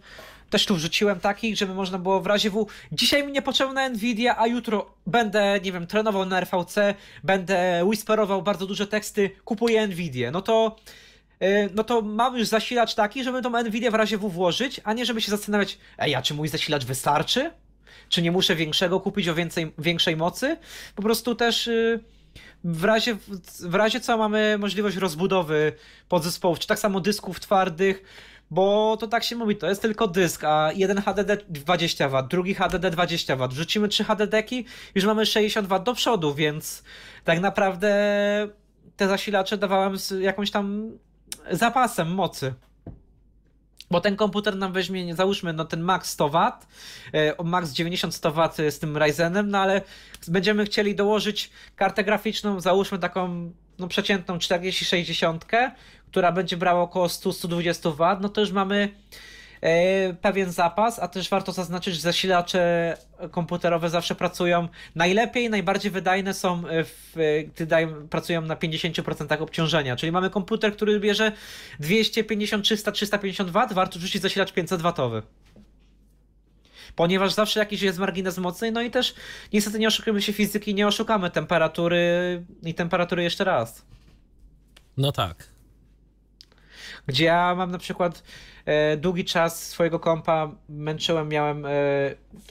też tu wrzuciłem taki, żeby można było w razie W. Dzisiaj mi nie potrzebna Nvidia, a jutro będę, nie wiem, trenował na RVC, będę whisperował bardzo duże teksty, kupuję Nvidia. No to y, no to mam już zasilacz taki, żeby tą Nvidia w razie W włożyć, a nie żeby się zastanawiać, ej, a czy mój zasilacz wystarczy? Czy nie muszę większego kupić o więcej, większej mocy? Po prostu też y, w razie, w razie co mamy możliwość rozbudowy podzespołów, czy tak samo dysków twardych, bo to tak się mówi, to jest tylko dysk, a jeden HDD 20W, drugi HDD 20W, wrzucimy 3 HDDki, już mamy 60W do przodu, więc tak naprawdę te zasilacze dawałem z jakąś tam zapasem mocy. Bo ten komputer nam weźmie, załóżmy, no ten max 100 W, e, max 90 W z tym Ryzenem, no ale będziemy chcieli dołożyć kartę graficzną, załóżmy taką no, przeciętną 40-60, która będzie brała około 100-120 W, no to już mamy E, pewien zapas, a też warto zaznaczyć, że zasilacze komputerowe zawsze pracują najlepiej, najbardziej wydajne są, e, w, e, gdy dają, pracują na 50% obciążenia. Czyli mamy komputer, który bierze 250, 300, 350 W, warto rzucić zasilacz 500 W ponieważ zawsze jakiś jest margines mocy, no i też niestety nie oszukujemy się fizyki, nie oszukamy temperatury i temperatury jeszcze raz. No tak. Gdzie ja mam na przykład E, długi czas swojego kompa męczyłem, miałem, e,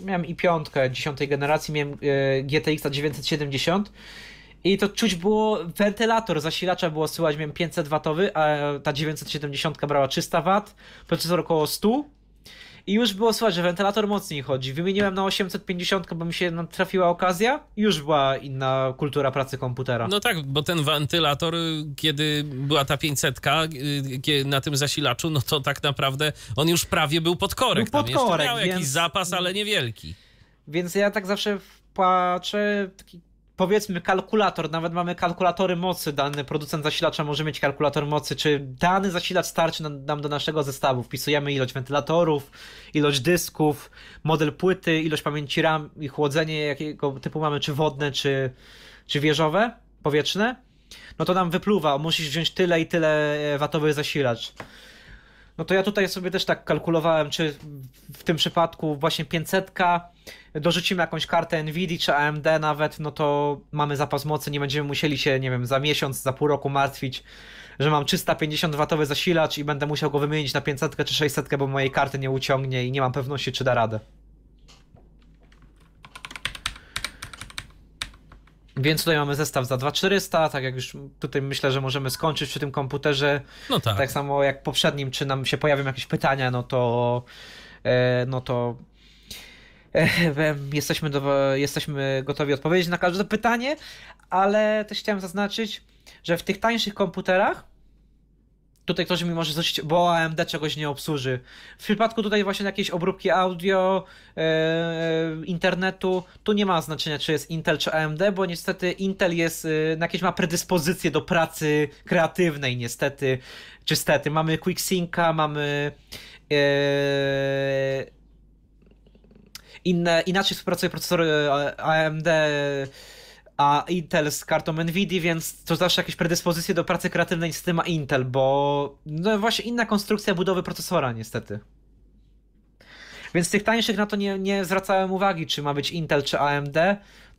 miałem i piątkę dziesiątej generacji, miałem e, GTX 970 i to czuć było, wentylator zasilacza było słychać, miałem 500 w a ta 970 brała 300 W, procesor około 100 i już było słychać, że wentylator mocniej chodzi. Wymieniłem na 850, bo mi się trafiła okazja już była inna kultura pracy komputera. No tak, bo ten wentylator, kiedy była ta 500 y, na tym zasilaczu, no to tak naprawdę on już prawie był pod korek. Był pod korek, Tam miał więc... jakiś zapas, ale niewielki. Więc ja tak zawsze patrzę, taki powiedzmy kalkulator, nawet mamy kalkulatory mocy, dany producent zasilacza może mieć kalkulator mocy, czy dany zasilacz starczy nam, do naszego zestawu. Wpisujemy ilość wentylatorów, ilość dysków, model płyty, ilość pamięci RAM i chłodzenie, jakiego typu mamy, czy wodne, czy, czy wieżowe, powietrzne. No to nam wypluwa, musisz wziąć tyle i tyle watowy zasilacz. No to ja tutaj sobie też tak kalkulowałem, czy w tym przypadku właśnie 500 dorzucimy jakąś kartę Nvidia czy AMD nawet, no to mamy zapas mocy, nie będziemy musieli się, nie wiem, za miesiąc, za pół roku martwić, że mam 350W zasilacz i będę musiał go wymienić na 500 czy 600, bo mojej karty nie uciągnie i nie mam pewności, czy da radę. Więc tutaj mamy zestaw za 2400, tak jak już tutaj myślę, że możemy skończyć przy tym komputerze. No tak. tak samo jak poprzednim, czy nam się pojawią jakieś pytania, no to e, no to e, jesteśmy, do, jesteśmy gotowi odpowiedzieć na każde pytanie, ale też chciałem zaznaczyć, że w tych tańszych komputerach tutaj ktoś mi może zrzucić, bo AMD czegoś nie obsłuży. W przypadku tutaj właśnie jakiejś obróbki audio, e, e, internetu, tu nie ma znaczenia, czy jest Intel, czy AMD, bo niestety Intel jest, yy, jakieś ma predyspozycję do pracy kreatywnej, niestety, czy stety. Mamy QuickSynca, mamy inne, inaczej współpracuje procesor AMD a Intel z kartą Nvidia, więc to zawsze jakieś predyspozycje do pracy kreatywnej z tym ma Intel, bo no właśnie inna konstrukcja budowy procesora niestety. Więc tych tańszych na to nie, nie zwracałem uwagi, czy ma być Intel czy AMD.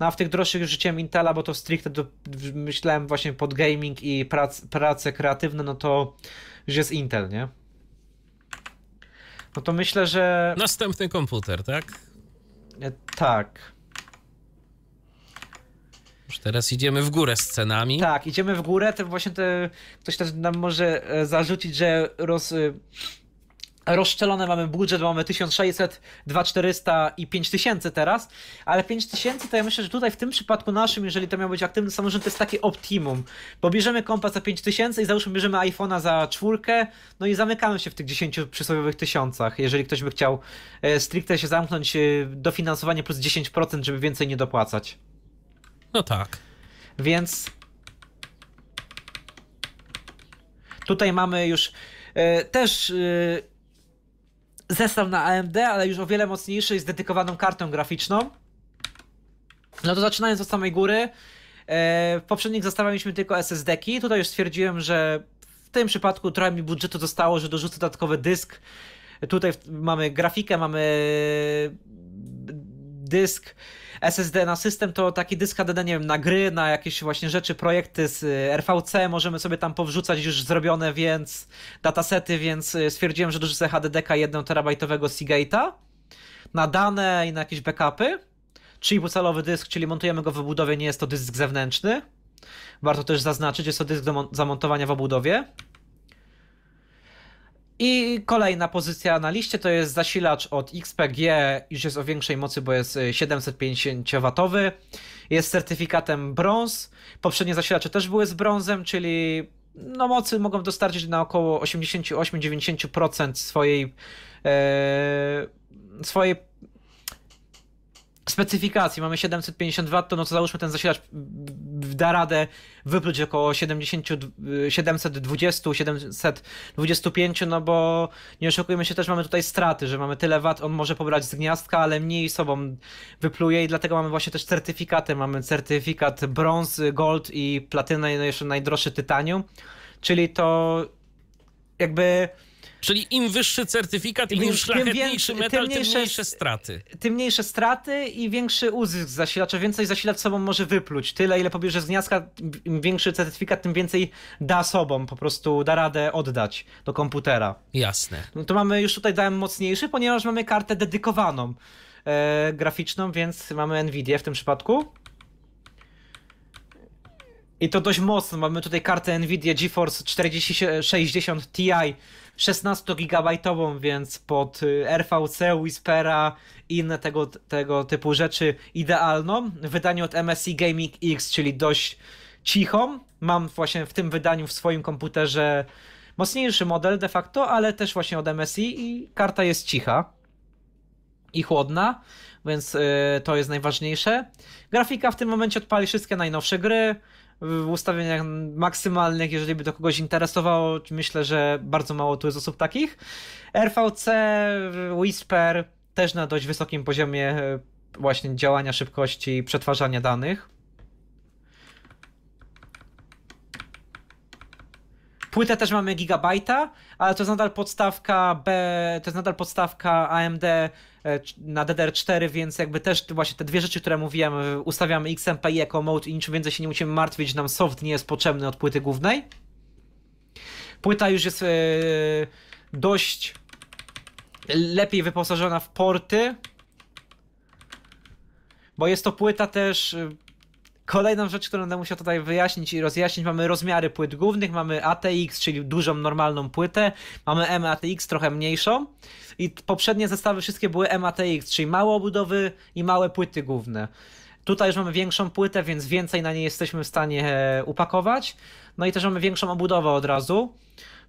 No a w tych droższych już rzuciłem Intela, bo to stricte do, myślałem właśnie pod gaming i prac, prace kreatywne, no to już jest Intel, nie? No to myślę, że. Następny komputer, tak? E, tak teraz idziemy w górę z cenami. Tak, idziemy w górę, to właśnie te, ktoś też nam może e, zarzucić, że roz, e, rozszczelony mamy budżet, mamy 1600, 2400 i 5000 teraz, ale 5000 to ja myślę, że tutaj w tym przypadku naszym, jeżeli to miał być aktywny samorząd, to jest takie optimum, bo bierzemy kompas za 5000 i załóżmy bierzemy iPhone'a za czwórkę, no i zamykamy się w tych 10 przysłowiowych tysiącach, jeżeli ktoś by chciał e, stricte się zamknąć, dofinansowanie plus 10%, żeby więcej nie dopłacać. No tak. Więc tutaj mamy już y, też y, zestaw na AMD, ale już o wiele mocniejszy z dedykowaną kartą graficzną. No to zaczynając od samej góry, e, w poprzednich zestawach mieliśmy tylko SSD-ki. Tutaj już stwierdziłem, że w tym przypadku trochę mi budżetu zostało, że dorzucę dodatkowy dysk. Tutaj mamy grafikę, mamy dysk SSD na system, to taki dysk HDD, nie wiem, na gry, na jakieś właśnie rzeczy, projekty z e, RVC możemy sobie tam powrzucać już zrobione, więc datasety, więc e, stwierdziłem, że dorzucę HDDK 1 terabajtowego Seagate'a na dane i na jakieś backupy. czyli calowy dysk, czyli montujemy go w obudowie, nie jest to dysk zewnętrzny. Warto też zaznaczyć, jest to dysk do zamontowania w obudowie. I kolejna pozycja na liście to jest zasilacz od XPG, już jest o większej mocy, bo jest 750W. E, jest certyfikatem brąz. Poprzednie zasilacze też były z brązem, czyli no mocy mogą dostarczyć na około 88-90% swojej, e, swojej specyfikacji mamy 750 W, no to załóżmy ten zasilacz da radę wypluć około 70, 720, 725, no bo nie oszukujmy się, też mamy tutaj straty, że mamy tyle wat, on może pobrać z gniazdka, ale mniej sobą wypluje i dlatego mamy właśnie też certyfikaty, mamy certyfikat brąz, gold i platynę, no jeszcze najdroższy tytanium, czyli to jakby Czyli im wyższy certyfikat, im, im szlachetniejszy tym, metal, tym mniejsze, tym mniejsze, straty. Tym mniejsze straty i większy uzysk zasilacza. Więcej zasilacz sobą może wypluć. Tyle, ile pobierze z gniazda, im większy certyfikat, tym więcej da sobą, po prostu da radę oddać do komputera. Jasne. No to mamy, już tutaj dałem mocniejszy, ponieważ mamy kartę dedykowaną e, graficzną, więc mamy Nvidia w tym przypadku. I to dość mocno. Mamy tutaj kartę Nvidia GeForce 4060 Ti 16-gigabajtową, więc pod y, RVC, Whispera i inne tego, tego typu rzeczy idealną. Wydanie wydaniu od MSI Gaming X, czyli dość cichą. Mam właśnie w tym wydaniu w swoim komputerze mocniejszy model de facto, ale też właśnie od MSI i karta jest cicha i chłodna, więc y, to jest najważniejsze. Grafika w tym momencie odpali wszystkie najnowsze gry, w ustawieniach maksymalnych, jeżeli by to kogoś interesowało. Myślę, że bardzo mało tu jest osób takich. RVC, Whisper też na dość wysokim poziomie e, właśnie działania szybkości i przetwarzania danych. Płytę też mamy gigabajta, ale to jest nadal podstawka B, to jest nadal podstawka AMD E, na DDR4, więc jakby też właśnie te dwie rzeczy, które mówiłem, e, ustawiamy XMPI jako mode i niczym więcej się nie musimy martwić, nam soft nie jest potrzebny od płyty głównej. Płyta już jest e, dość lepiej wyposażona w porty, bo jest to płyta też Kolejną rzecz, którą będę musiał tutaj wyjaśnić i rozjaśnić, mamy rozmiary płyt głównych, mamy ATX, czyli dużą, normalną płytę, mamy MATX, trochę mniejszą i poprzednie zestawy wszystkie były MATX, czyli małe obudowy i małe płyty główne. Tutaj już mamy większą płytę, więc więcej na niej jesteśmy w stanie e, upakować. No i też mamy większą obudowę od razu.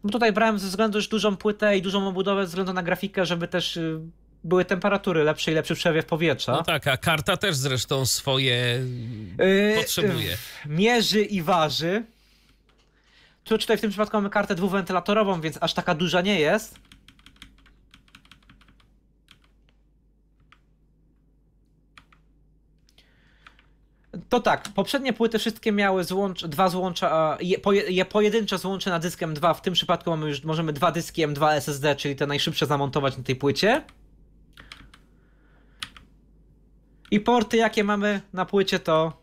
No tutaj brałem ze względu już dużą płytę i dużą obudowę ze względu na grafikę, żeby też y, były temperatury lepsze i lepszy przewiew powietrza. No tak, a karta też zresztą swoje y, potrzebuje. Y, mierzy i waży. Tu tutaj w tym przypadku mamy kartę dwuwentylatorową, więc aż taka duża nie jest. To tak, poprzednie płyty wszystkie miały złącz, dwa złącza, je, je pojedyncze złącze na dyskiem 2, w tym przypadku mamy już, możemy dwa dyski M2 SSD, czyli te najszybsze zamontować na tej płycie. I porty jakie mamy na płycie to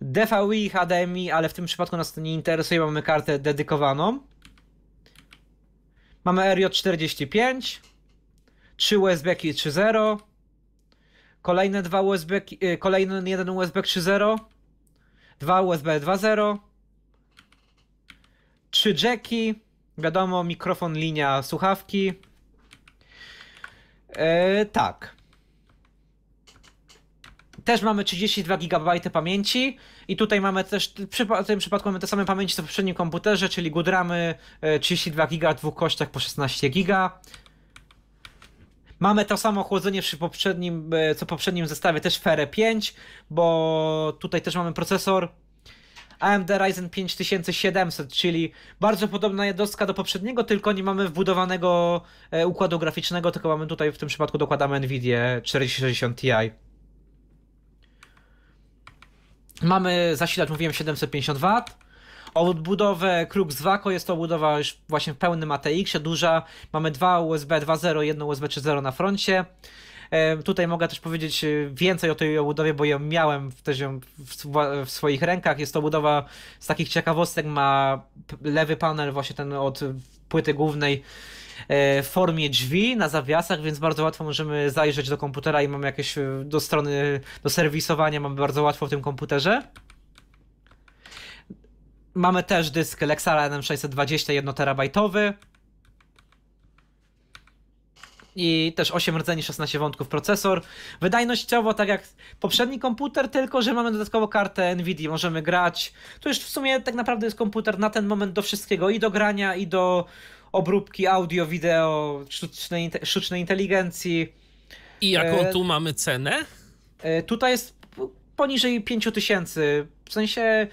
DVI, HDMI, ale w tym przypadku nas to nie interesuje, mamy kartę dedykowaną. Mamy RJ45, 3 USB 3.0, kolejne dwa USB, y, kolejny jeden USB 3.0, 2 USB 2.0, 3 jacki, wiadomo, mikrofon, linia, słuchawki, E, tak. Też mamy 32 GB pamięci i tutaj mamy też, w tym przypadku mamy te same pamięci co w poprzednim komputerze, czyli GUDRAMy 32 GB, dwóch kościach po 16 GB. Mamy to samo chłodzenie przy poprzednim, e, co w poprzednim zestawie, też FERE 5, bo tutaj też mamy procesor AMD Ryzen 5700, czyli bardzo podobna jednostka do poprzedniego, tylko nie mamy wbudowanego e, układu graficznego, tylko mamy tutaj w tym przypadku dokładamy Nvidia 4060 Ti. Mamy zasilacz, mówiłem 750W. Odbudowę Kruxwako jest to obudowa już właśnie w pełnym ATX, duża. Mamy dwa USB 2.0, jedno USB 3.0 na froncie. Tutaj mogę też powiedzieć e, więcej o tej obudowie, bo ją miałem też ją w swoich rękach. Jest to budowa z takich ciekawostek, ma lewy panel właśnie ten od płyty głównej e, w formie drzwi na zawiasach, więc bardzo łatwo możemy zajrzeć do komputera i mamy jakieś e, do strony, do serwisowania mamy bardzo łatwo w tym komputerze. Mamy też dysk Lexara NM620 1 terabajtowy, i też 8 rdzeni, 16 wątków procesor. Wydajnościowo tak jak poprzedni komputer, tylko że mamy dodatkowo kartę Nvidia, możemy grać. To już w sumie tak naprawdę jest komputer na ten moment do wszystkiego i do grania, i do obróbki audio, wideo, sztucznej, sztucznej inteligencji. I jaką e, tu mamy cenę? E, tutaj jest poniżej 5000. W sensie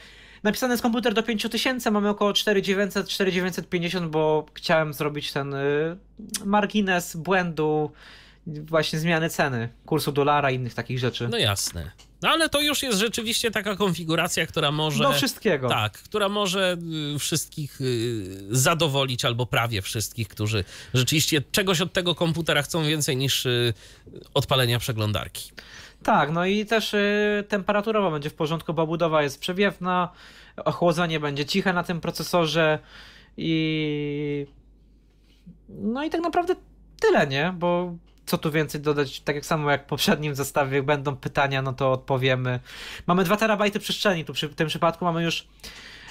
Napisany jest komputer do 5000, mamy około 4900, 4950, bo chciałem zrobić ten y, margines błędu właśnie zmiany ceny, kursu dolara i innych takich rzeczy. No jasne. No ale to już jest rzeczywiście taka konfiguracja, która może. Do wszystkiego. Tak, która może y, wszystkich y, zadowolić, albo prawie wszystkich, którzy rzeczywiście czegoś od tego komputera chcą więcej niż odpalenia przeglądarki. Tak, no i też y, temperaturowo będzie w porządku, bo budowa jest przewiewna, ochłodzenie będzie ciche na tym procesorze i. No i tak naprawdę tyle, nie? Bo co tu więcej dodać? Tak jak samo jak w poprzednim zestawie, będą pytania, no to odpowiemy. Mamy 2 terabajty przestrzeni, tu przy w tym przypadku mamy już.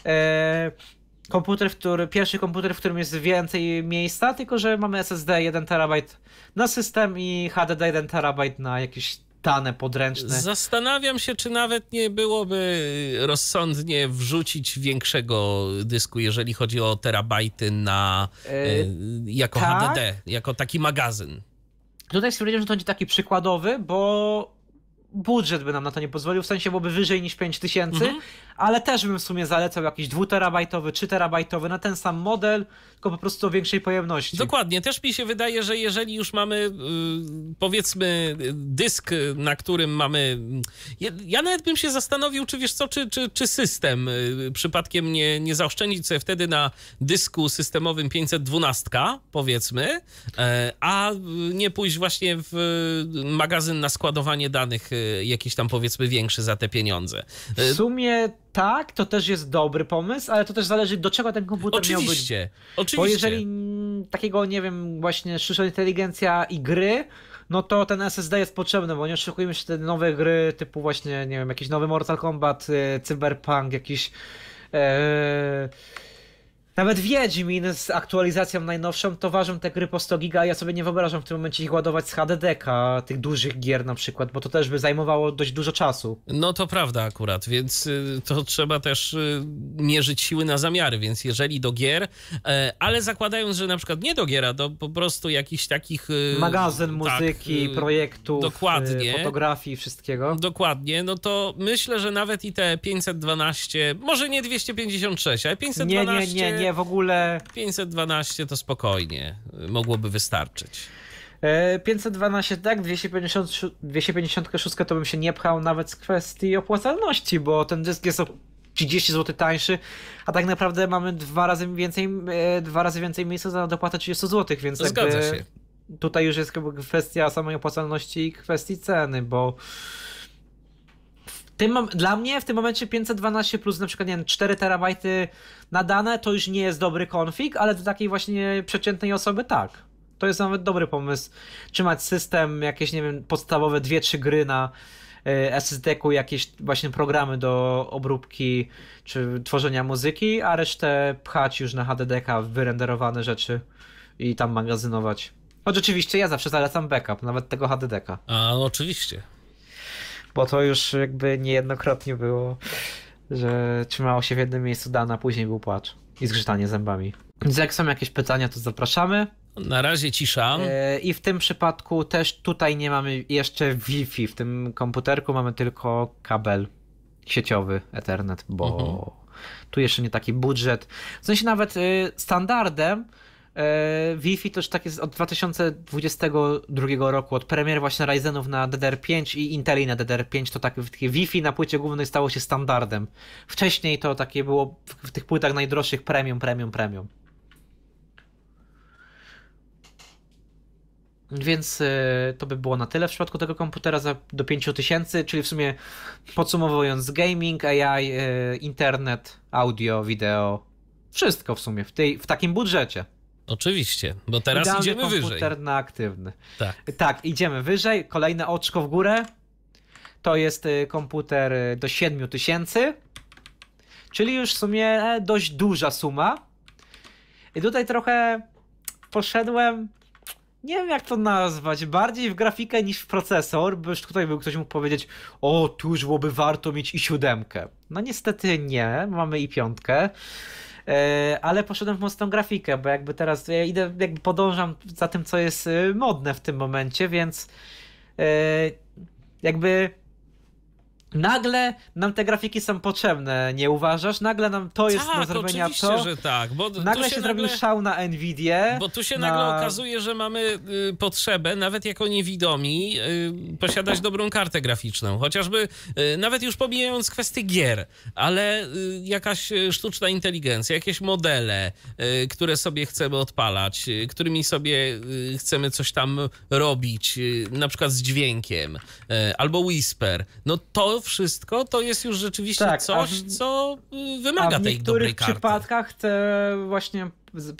E, komputer, w który, pierwszy komputer, w którym jest więcej miejsca, tylko że mamy SSD 1 terabajt na system i HDD 1 terabajt na jakieś tane, podręczne. Zastanawiam się, czy nawet nie byłoby rozsądnie wrzucić większego dysku, jeżeli chodzi o terabajty na e, e, jako tak. HDD, jako taki magazyn. Tutaj stwierdziłem, że to będzie taki przykładowy, bo budżet by nam na to nie pozwolił, w sensie byłoby wyżej niż 5000, mhm ale też bym w sumie zalecał jakiś 2-terabajtowy, 3-terabajtowy na ten sam model, tylko po prostu o większej pojemności. Dokładnie, też mi się wydaje, że jeżeli już mamy y, powiedzmy dysk, na którym mamy. Ja nawet bym się zastanowił, czy wiesz co, czy, czy, czy system y, przypadkiem nie, nie zaoszczędzić sobie wtedy na dysku systemowym 512, powiedzmy, e, a nie pójść właśnie w y, magazyn na składowanie danych jakiś tam powiedzmy większy za te pieniądze. W sumie tak, to też jest dobry pomysł, ale to też zależy, do czego ten komputer oczywiście, miał być. Oczywiście, oczywiście. Bo jeżeli takiego, nie wiem, właśnie sztuczna inteligencja i gry, no to ten SSD jest potrzebny, bo nie oszukujmy się, te nowe gry typu właśnie, nie wiem, jakiś nowy Mortal Kombat, e, Cyberpunk, jakiś... Ee nawet Wiedźmin z aktualizacją najnowszą to ważą te gry po 100 giga, ja sobie nie wyobrażam w tym momencie ich ładować z HDDK, tych dużych gier na przykład, bo to też by zajmowało dość dużo czasu. No to prawda akurat, więc y, to trzeba też mierzyć y, siły na zamiary, więc jeżeli do gier, e, ale zakładając, że na przykład nie do giera, do po prostu jakichś takich... Y, Magazyn tak, muzyki, tak, dokładnie, fotografii, wszystkiego. Dokładnie, no to myślę, że nawet i te 512, może nie 256, ale 512... Nie, nie, nie, nie nie w ogóle. 512 to spokojnie, mogłoby wystarczyć. 512 e, tak, 250, 256 to bym się nie pchał nawet z kwestii opłacalności, bo ten dysk jest o 30 zł tańszy, a tak naprawdę mamy dwa razy więcej, e, dwa razy więcej miejsca za dopłatę 30 zł, więc Zgadza się. tutaj już jest kwestia samej opłacalności i kwestii ceny, bo tym, dla mnie w tym momencie 512 plus na przykład nie wiem, 4 terabajty na dane to już nie jest dobry konfig, ale dla takiej właśnie przeciętnej osoby tak. To jest nawet dobry pomysł. Trzymać system, jakieś, nie wiem, podstawowe 2-3 gry na e, SSD-ku, jakieś właśnie programy do obróbki czy tworzenia muzyki, a resztę pchać już na HDD-ka wyrenderowane rzeczy i tam magazynować. Choć oczywiście ja zawsze zalecam backup, nawet tego HDD-ka. A, no oczywiście bo to już jakby niejednokrotnie było, że trzymało się w jednym miejscu dana, później był płacz i zgrzytanie zębami. Więc jak są jakieś pytania, to zapraszamy. Na razie cisza. E, I w tym przypadku też tutaj nie mamy jeszcze Wi-Fi. W tym komputerku mamy tylko kabel sieciowy Ethernet, bo mhm. tu jeszcze nie taki budżet. W sensie nawet y, standardem E, Wi-Fi też tak jest od 2022 roku, od premier właśnie Ryzenów na DDR5 i Inteli na DDR5, to takie, takie Wi-Fi na płycie głównej stało się standardem. Wcześniej to takie było w, w tych płytach najdroższych premium, premium, premium. Więc e, to by było na tyle w przypadku tego komputera za, do 5000, czyli w sumie podsumowując gaming, AI, e, internet, audio, wideo, wszystko w sumie w, tej, w takim budżecie. Oczywiście, bo teraz Idealny idziemy komputer wyżej. komputer na aktywny. Tak. tak, idziemy wyżej. Kolejne oczko w górę. To jest y, komputer y, do 7000, czyli już w sumie e, dość duża suma. I tutaj trochę poszedłem nie wiem jak to nazwać, bardziej w grafikę niż w procesor, bo już tutaj był ktoś mógł powiedzieć, o, tu już byłoby warto mieć i siódemkę. No niestety nie, mamy i piątkę. E, ale poszedłem w mocną grafikę, bo jakby teraz ja idę, jakby podążam za tym, co jest e, modne w tym momencie, więc e, jakby Nagle nam te grafiki są potrzebne, nie uważasz? Nagle nam to jest tak, do zrobienia oczywiście, to. że tak. Bo nagle się, się nagle, zrobił szał na Nvidia. Bo tu się na... nagle okazuje, że mamy y, potrzebę, nawet jako niewidomi, y, posiadać dobrą kartę graficzną. Chociażby y, nawet już pomijając kwestię gier, ale y, jakaś y, sztuczna inteligencja, jakieś modele, y, które sobie chcemy odpalać, którymi sobie chcemy coś tam robić, na przykład z dźwiękiem, albo whisper. No to wszystko to jest już rzeczywiście tak, coś, w, co y, wymaga tej dobrej karty. W niektórych przypadkach te właśnie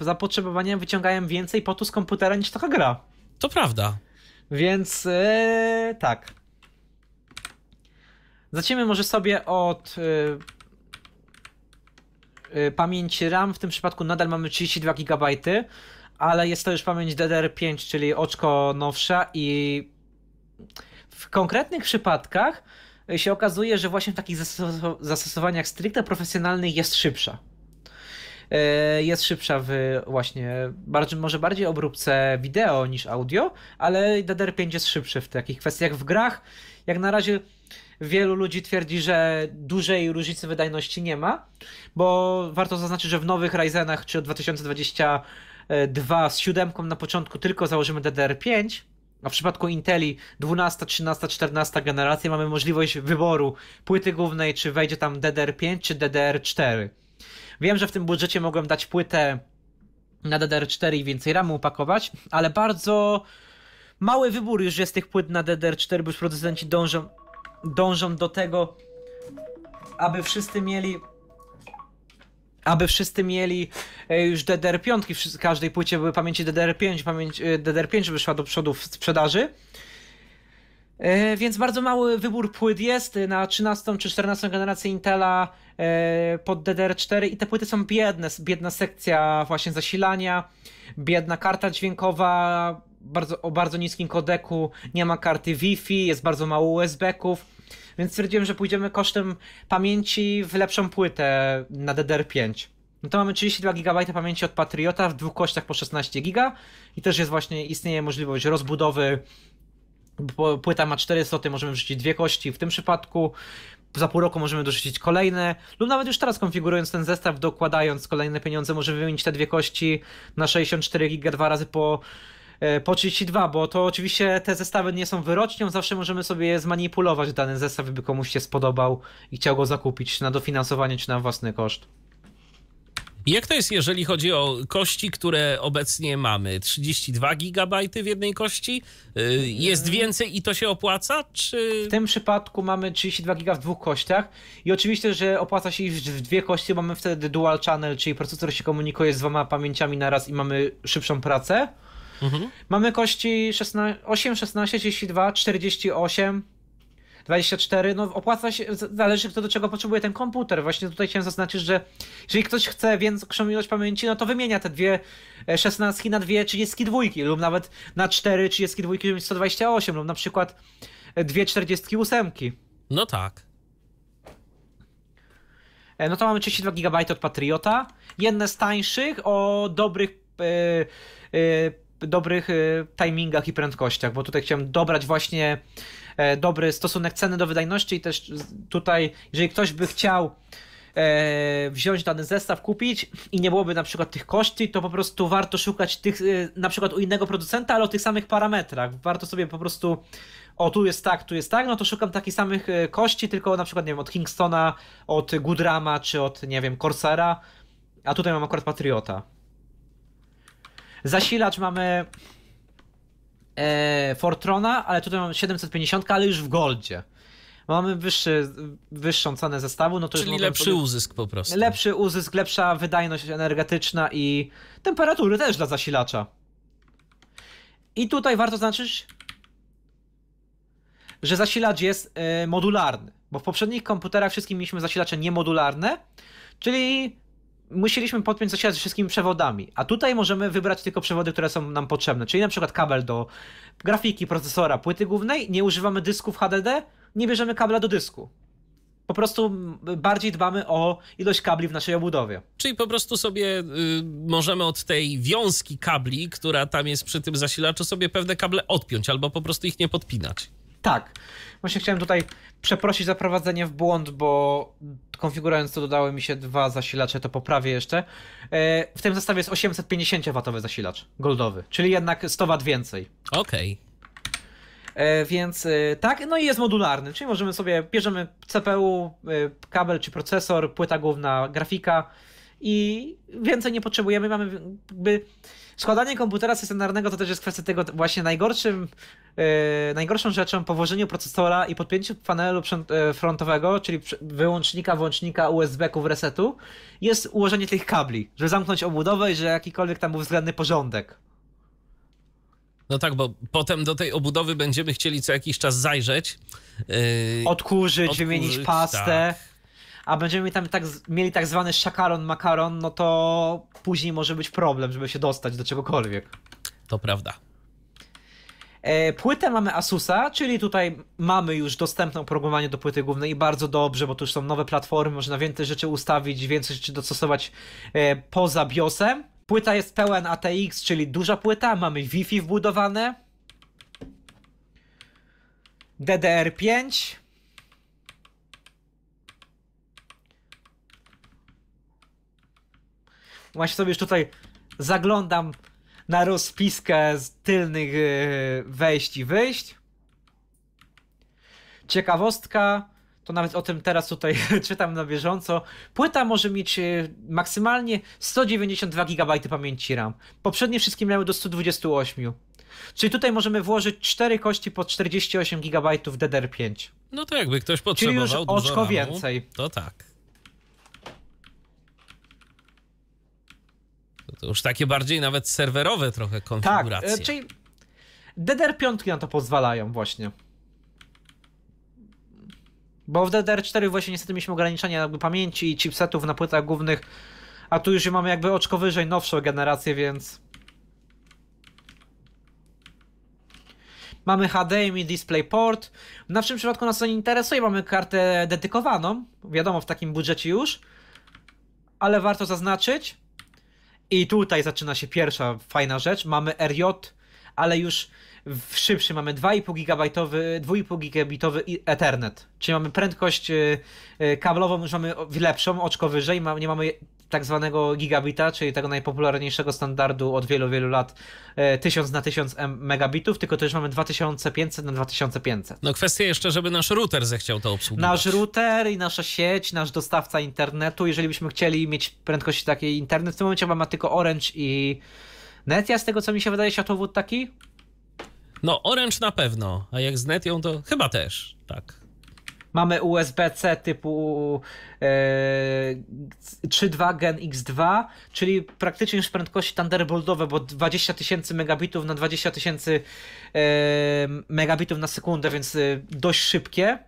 zapotrzebowanie wyciągają więcej potu z komputera niż taka gra. To prawda. Więc yy, tak. Zaczniemy może sobie od yy, yy, pamięci RAM. W tym przypadku nadal mamy 32 GB, ale jest to już pamięć DDR5, czyli oczko nowsza i w konkretnych przypadkach się okazuje, że właśnie w takich zastosowaniach stricte profesjonalnych jest szybsza. E, jest szybsza w właśnie, bardziej, może bardziej obróbce wideo niż audio, ale DDR5 jest szybszy w takich kwestiach w grach. Jak na razie wielu ludzi twierdzi, że dużej różnicy wydajności nie ma, bo warto zaznaczyć, że w nowych Ryzenach czy od 2022 z siódemką na początku tylko założymy DDR5, a w przypadku Inteli 12, 13, 14 generacja mamy możliwość wyboru płyty głównej, czy wejdzie tam DDR5 czy DDR4. Wiem, że w tym budżecie mogłem dać płytę na DDR4 i więcej RAMu upakować, ale bardzo mały wybór już jest tych płyt na DDR4, bo już producenci dążą, dążą do tego, aby wszyscy mieli aby wszyscy mieli e, już DDR5, w każdej płycie były pamięci DDR5, pamięć, e, DDR5 wyszła do przodu w sprzedaży. E, więc bardzo mały wybór płyt jest na 13 czy 14 generację Intela pod DDR4 i te płyty są biedne, biedna sekcja właśnie zasilania, biedna karta dźwiękowa, bardzo, o bardzo niskim kodeku, nie ma karty Wi-Fi, jest bardzo mało USB-ków więc stwierdziłem, że pójdziemy kosztem pamięci w lepszą płytę na DDR5. No to mamy 32 GB pamięci od Patriota w dwóch kościach po 16 GB i też jest właśnie, istnieje możliwość rozbudowy płyta ma 4 sloty, możemy wrzucić dwie kości w tym przypadku. Za pół roku możemy dorzucić kolejne, lub nawet już teraz konfigurując ten zestaw, dokładając kolejne pieniądze, możemy wymienić te dwie kości na 64 giga dwa razy po E, po 32, bo to oczywiście te zestawy nie są wyrocznią, zawsze możemy sobie zmanipulować dany zestaw, by komuś się spodobał i chciał go zakupić na dofinansowanie czy na własny koszt. Jak to jest, jeżeli chodzi o kości, które obecnie mamy? 32 GB w jednej kości? Y, jest mhm. więcej i to się opłaca? Czy... W tym przypadku mamy 32 GB w dwóch kościach i oczywiście, że opłaca się iść w dwie kości, mamy wtedy dual channel, czyli procesor się komunikuje z dwoma pamięciami naraz i mamy szybszą pracę. Mhm. Mamy kości 8, 16, 32, 48, 24, no opłaca się, zależy kto do czego potrzebuje ten komputer. Właśnie tutaj chciałem zaznaczyć, że jeżeli ktoś chce większą ilość pamięci, no to wymienia te dwie 16 e, na dwie 32 lub nawet na 4 32 128 lub na przykład e, dwie 48. No tak. E, no to mamy 32 GB od Patriota, jedne z tańszych o dobrych yy, yy, dobrych e, timingach i prędkościach, bo tutaj chciałem dobrać właśnie e, dobry stosunek ceny do wydajności i też tutaj, jeżeli ktoś by chciał e, wziąć dany zestaw, kupić i nie byłoby na przykład tych kości, to po prostu warto szukać tych na przykład u innego producenta, ale o tych samych parametrach. Warto sobie po prostu o tu jest tak, tu jest tak, no to szukam takich samych kości, tylko na przykład nie wiem, od Kingstona, od Goodrama czy od nie wiem, Corsera, a tutaj mam akurat Patriota. Zasilacz mamy e, Fortrona, ale tutaj mamy 750, ale już w goldzie. Mamy wyższy, wyższą cenę zestawu, no to Czyli lepszy sobie... uzysk po prostu. Lepszy uzysk, lepsza wydajność energetyczna i temperatury też dla zasilacza. I tutaj warto zaznaczyć, że zasilacz jest e, modularny, bo w poprzednich komputerach wszystkim mieliśmy zasilacze niemodularne, czyli musieliśmy podpiąć zasilacz wszystkimi przewodami, a tutaj możemy wybrać tylko przewody, które są nam potrzebne, czyli na przykład kabel do grafiki, procesora, płyty głównej, nie używamy dysków HDD, nie bierzemy kabla do dysku. Po prostu bardziej dbamy o ilość kabli w naszej obudowie. Czyli po prostu sobie y, możemy od tej wiązki kabli, która tam jest przy tym zasilaczu, sobie pewne kable odpiąć albo po prostu ich nie podpinać. Tak. Właśnie chciałem tutaj przeprosić za prowadzenie w błąd, bo konfigurując to dodały mi się dwa zasilacze, to poprawię jeszcze. E, w tym zestawie jest 850W zasilacz goldowy, czyli jednak 100 W więcej. Okej. Okay. E, więc e, tak, no i jest modularny, czyli możemy sobie, bierzemy CPU, kabel czy procesor, płyta główna, grafika i więcej nie potrzebujemy, mamy jakby składanie komputera stacjonarnego to też jest kwestia tego właśnie najgorszym, yy, najgorszą rzeczą po włożeniu procesora i podpięciu panelu e, frontowego, czyli wyłącznika, włącznika USB-ków resetu, jest ułożenie tych kabli, żeby zamknąć obudowę i że jakikolwiek tam był względny porządek. No tak, bo potem do tej obudowy będziemy chcieli co jakiś czas zajrzeć. Yy, e, odkurzyć, odkurzyć, wymienić pastę. Tak a będziemy tam tak, mieli tak zwany szakaron makaron, no to później może być problem, żeby się dostać do czegokolwiek. To prawda. E, płytę mamy Asusa, czyli tutaj mamy już dostępne oprogramowanie do płyty głównej i bardzo dobrze, bo tu już są nowe platformy, można więcej rzeczy ustawić, więcej rzeczy dostosować e, poza BIOSem. Płyta jest pełen ATX, czyli duża płyta, mamy Wi-Fi wbudowane, DDR5, Właśnie sobie już tutaj zaglądam na rozpiskę z tylnych y, wejść i wyjść. Ciekawostka, to nawet o tym teraz tutaj *laughs* czytam na bieżąco. Płyta może mieć y, maksymalnie 192 GB pamięci RAM. Poprzednie wszystkie miały do 128. Czyli tutaj możemy włożyć 4 kości po 48 GB DDR5. No to jakby ktoś potrzebował Czyli już oczko ramu, więcej. To tak. No to już takie bardziej nawet serwerowe trochę konfiguracje. Tak, e, czyli DDR5 na to pozwalają właśnie. Bo w DDR4 właśnie niestety mieliśmy ograniczenia jakby pamięci i chipsetów na płytach głównych, a tu już mamy jakby oczko wyżej, nowszą generację, więc... Mamy HDMI, DisplayPort. W naszym przypadku nas to nie interesuje, mamy kartę dedykowaną, wiadomo, w takim budżecie już. Ale warto zaznaczyć, i tutaj zaczyna się pierwsza fajna rzecz. Mamy RJ, ale już w szybszy mamy 2,5 gigabajtowy, 2,5 gigabitowy Ethernet. Czyli mamy prędkość y, y, kablową, już mamy lepszą, oczko wyżej, nie mamy tak zwanego gigabita, czyli tego najpopularniejszego standardu od wielu, wielu lat 1000 e, na 1000 megabitów, tylko też mamy 2500 na 2500. No kwestia jeszcze, żeby nasz router zechciał to obsługiwać. Nasz router i nasza sieć, nasz dostawca internetu, jeżeli byśmy chcieli mieć prędkości takiej internet, w tym momencie ma tylko Orange i Netia, z tego co mi się wydaje, światłowód taki? No Orange na pewno, a jak z Netią to chyba też, tak mamy USB-C typu e, 3.2 Gen X2, czyli praktycznie już prędkości Thunderboltowe, bo 20 tysięcy megabitów na 20 tysięcy e, megabitów na sekundę, więc e, dość szybkie.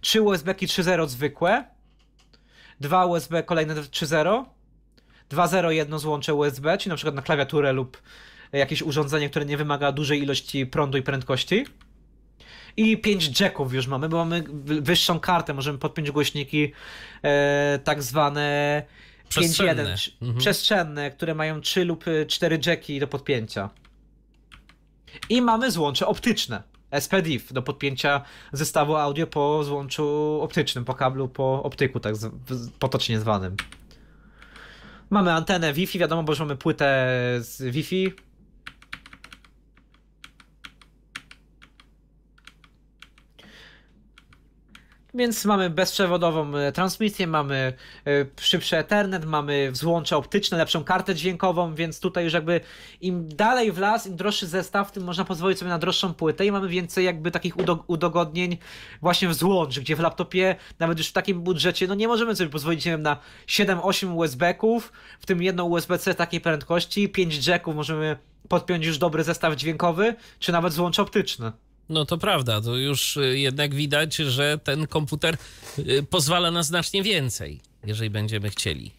3 USB 3.0 zwykłe, 2 USB kolejne 3.0, 2.0 jedno złącze USB, czyli na przykład na klawiaturę lub jakieś urządzenie, które nie wymaga dużej ilości prądu i prędkości i pięć jacków już mamy, bo mamy wyższą kartę, możemy podpiąć głośniki e, tak zwane 5.1 mhm. przestrzenne, które mają 3 lub 4 e, jacki do podpięcia. I mamy złącze optyczne. SPDIF do podpięcia zestawu audio po złączu optycznym, po kablu, po optyku, tak z, potocznie zwanym. Mamy antenę Wi-Fi, wiadomo, bo już mamy płytę z Wi-Fi, więc mamy bezprzewodową e, transmisję, mamy e, szybszy Ethernet, mamy złącze optyczne, lepszą kartę dźwiękową, więc tutaj już jakby im dalej w las, im droższy zestaw, tym można pozwolić sobie na droższą płytę i mamy więcej jakby takich udogodnień właśnie w złącz, gdzie w laptopie nawet już w takim budżecie, no nie możemy sobie pozwolić, nie wiem, na 7-8 USB-ków, w tym jedno USB-C takiej prędkości, 5 jacków możemy podpiąć już dobry zestaw dźwiękowy, czy nawet złącz optyczne. No to prawda, to już y, jednak widać, że ten komputer y, pozwala na znacznie więcej, jeżeli będziemy chcieli.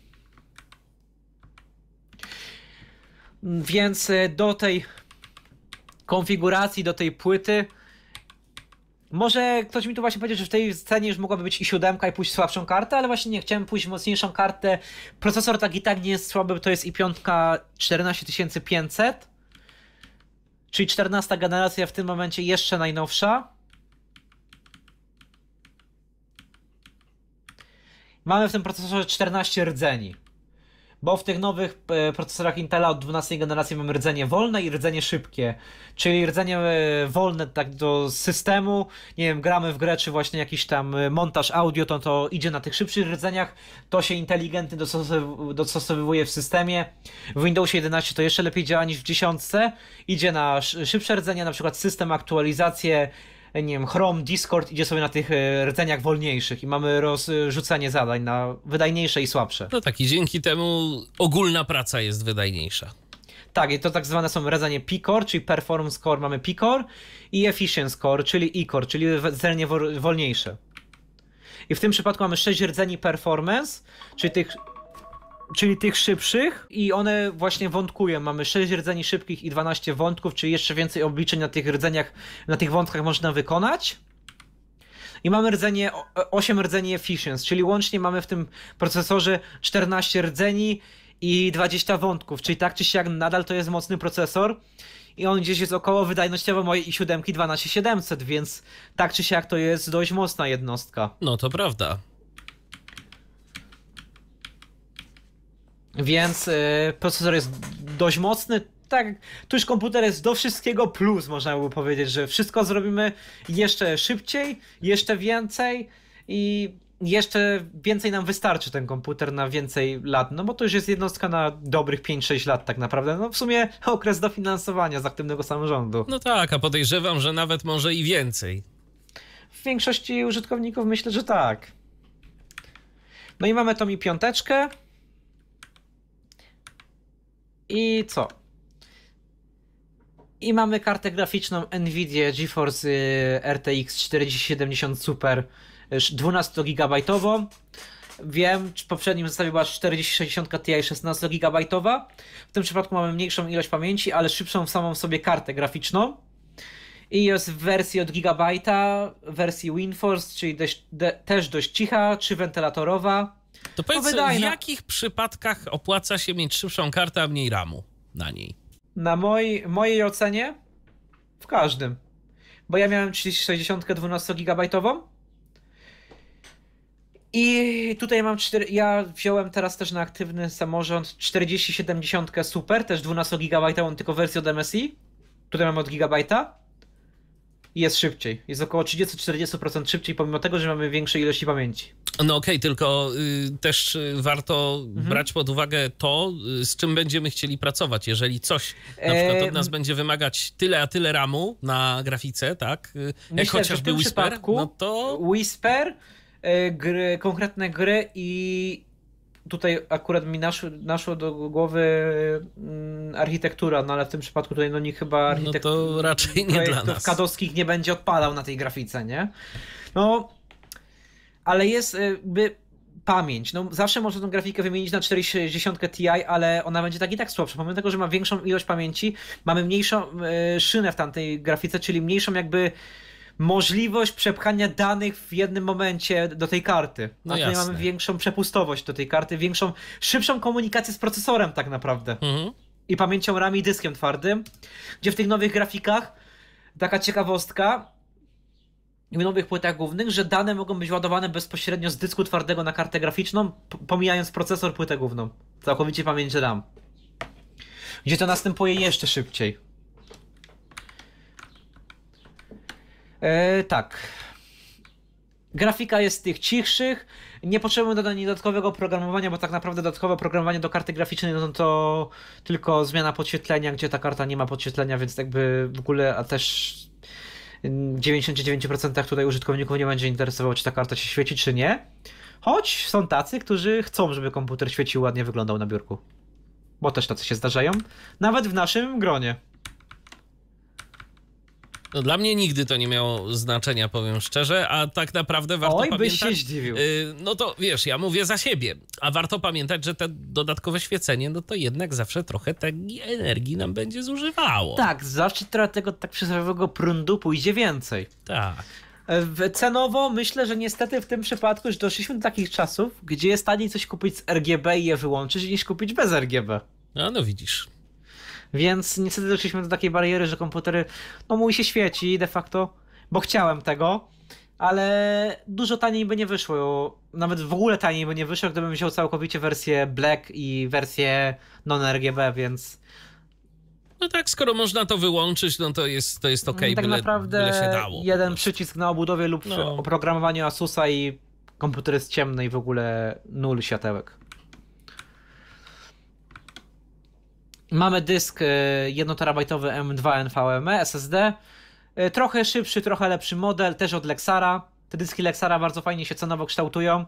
Więc y, do tej konfiguracji, do tej płyty. Może ktoś mi tu właśnie powiedział, że w tej cenie już mogłaby być i siódemka i pójść słabszą kartę, ale właśnie nie, chciałem pójść w mocniejszą kartę. Procesor tak i tak nie jest słaby, to jest i piątka 14500 Czyli 14 generacja w tym momencie jeszcze najnowsza. Mamy w tym procesorze 14 rdzeni bo w tych nowych e, procesorach Intela od 12 generacji mamy rdzenie wolne i rdzenie szybkie. Czyli rdzenie e, wolne tak do systemu, nie wiem, gramy w grę, czy właśnie jakiś tam e, montaż audio, to, to idzie na tych szybszych rdzeniach, to się inteligentnie dostosowuje w systemie. W Windows 11 to jeszcze lepiej działa niż w 10. Idzie na szybsze rdzenie, na przykład system, aktualizacje, E, nie wiem, Chrome, Discord idzie sobie na tych e, rdzeniach wolniejszych i mamy rozrzucanie zadań na wydajniejsze i słabsze. No tak, i dzięki temu ogólna praca jest wydajniejsza. Tak, i to tak zwane są rdzenie P-Core, czyli Performance Score mamy P-Core i Efficiency Core, czyli E-Core, czyli rdzenie wolniejsze. I w tym przypadku mamy 6 rdzeni Performance, czyli tych czyli tych szybszych i one właśnie wątkują. Mamy 6 rdzeni szybkich i 12 wątków, czyli jeszcze więcej obliczeń na tych rdzeniach, na tych wątkach można wykonać. I mamy rdzenie, 8 rdzeni efficiency, czyli łącznie mamy w tym procesorze 14 rdzeni i 20 wątków, czyli tak czy siak nadal to jest mocny procesor i on gdzieś jest około wydajnościowo mojej i7 12700, więc tak czy siak to jest dość mocna jednostka. No to prawda. Więc y, procesor jest dość mocny. Tak, tuż komputer jest do wszystkiego plus, można by powiedzieć, że wszystko zrobimy jeszcze szybciej, jeszcze więcej i jeszcze więcej nam wystarczy ten komputer na więcej lat, no bo to już jest jednostka na dobrych 5-6 lat tak naprawdę, no w sumie *laughs* okres dofinansowania z aktywnego samorządu. No tak, a podejrzewam, że nawet może i więcej. W większości użytkowników myślę, że tak. No i mamy tą mi piąteczkę. I co? I mamy kartę graficzną Nvidia GeForce y, RTX 4070 Super 12GB. Y, Wiem, w poprzednim zestawie była 4060 Ti 16GB. W tym przypadku mamy mniejszą ilość pamięci, ale szybszą w samą sobie kartę graficzną. I jest w wersji od Gigabyte'a, wersji WinForce, czyli dość, de, też dość cicha, czy wentylatorowa to powiedz, w no. jakich przypadkach opłaca się mieć szybszą kartę, a mniej ramu na niej? Na moj, mojej ocenie w każdym. Bo ja miałem 60 12-gigabajtową i tutaj mam 4, ja wziąłem teraz też na aktywny samorząd 4070 Super, też 12 gigabajtową, tylko wersję od MSI. Tutaj mam od gigabajta i jest szybciej. Jest około 30-40% szybciej, pomimo tego, że mamy większej ilości pamięci. No okej, okay, tylko y, też y, warto mhm. brać pod uwagę to, y, z czym będziemy chcieli pracować. Jeżeli coś na e, przykład od nas będzie wymagać tyle a tyle ramu na grafice, tak? Y, Myślę, Jak chociażby Whisper, no to... Whisper, gry, konkretne gry i tutaj akurat mi naszło, naszło do głowy mm, architektura, no ale w tym przypadku tutaj no nie chyba architektura. No to raczej nie dla nas. Kadowskich nie będzie odpadał na tej grafice, nie? No, ale jest y, by pamięć. No, zawsze można tą grafikę wymienić na 460 Ti, ale ona będzie tak i tak słabsza. Pomimo tego, że ma większą ilość pamięci, mamy mniejszą y, szynę w tamtej grafice, czyli mniejszą jakby możliwość przepchania danych w jednym momencie do tej karty. No jasne. mamy większą przepustowość do tej karty, większą, szybszą komunikację z procesorem tak naprawdę. Mhm. I pamięcią RAM i dyskiem twardym, gdzie w tych nowych grafikach taka ciekawostka, w nowych płytach głównych, że dane mogą być ładowane bezpośrednio z dysku twardego na kartę graficzną, pomijając procesor płytę główną. Całkowicie pamięć RAM. Gdzie to następuje jeszcze szybciej. E, tak. Grafika jest z tych cichszych. Nie potrzebujemy dodania dodatkowego programowania, bo tak naprawdę dodatkowe programowanie do karty graficznej no to tylko zmiana podświetlenia, gdzie ta karta nie ma podświetlenia, więc jakby w ogóle, a też 99% mm, tutaj użytkowników nie będzie interesowało, czy ta karta się świeci, czy nie. Choć są tacy, którzy chcą, żeby komputer świecił ładnie wyglądał na biurku. Bo też tacy się zdarzają. Nawet w naszym gronie. No, dla mnie nigdy to nie miało znaczenia, powiem szczerze, a tak naprawdę warto Oj, pamiętać... Oj, by się zdziwił. Y, no to wiesz, ja mówię za siebie, a warto pamiętać, że te dodatkowe świecenie, no to jednak zawsze trochę tej energii nam będzie zużywało. Tak, zawsze trochę tego tak przysłowiowego prądu pójdzie więcej. Tak. E, cenowo myślę, że niestety w tym przypadku już doszliśmy do takich czasów, gdzie jest taniej coś kupić z RGB i je wyłączyć, niż kupić bez RGB. A no, no widzisz. Więc niestety doszliśmy do takiej bariery, że komputery, no mój się świeci de facto, bo chciałem tego, ale dużo taniej by nie wyszło. Nawet w ogóle taniej by nie wyszło, gdybym wziął całkowicie wersję Black i wersję non-RGB, więc... No tak, skoro można to wyłączyć, no to jest, to jest okej, mm, tak byle, naprawdę byle się dało. jeden przycisk na obudowie lub no. oprogramowaniu Asusa i komputer jest ciemny i w ogóle nul światełek. Mamy dysk 1 e, terabajtowy M2 NVMe SSD. E, trochę szybszy, trochę lepszy model, też od Lexara. Te dyski Lexara bardzo fajnie się cenowo kształtują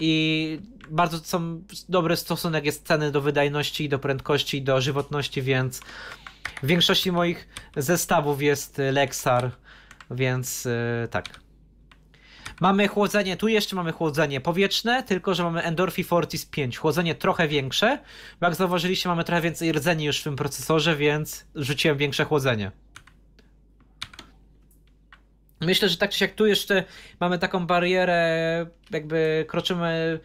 i bardzo są dobry stosunek jest ceny do wydajności, do prędkości, do żywotności, więc w większości moich zestawów jest Lexar, więc e, tak. Mamy chłodzenie, tu jeszcze mamy chłodzenie powietrzne, tylko że mamy Endorphi Fortis 5, chłodzenie trochę większe. Bo jak zauważyliście, mamy trochę więcej rdzeni już w tym procesorze, więc rzuciłem większe chłodzenie. Myślę, że tak czy siak tu jeszcze mamy taką barierę, jakby kroczymy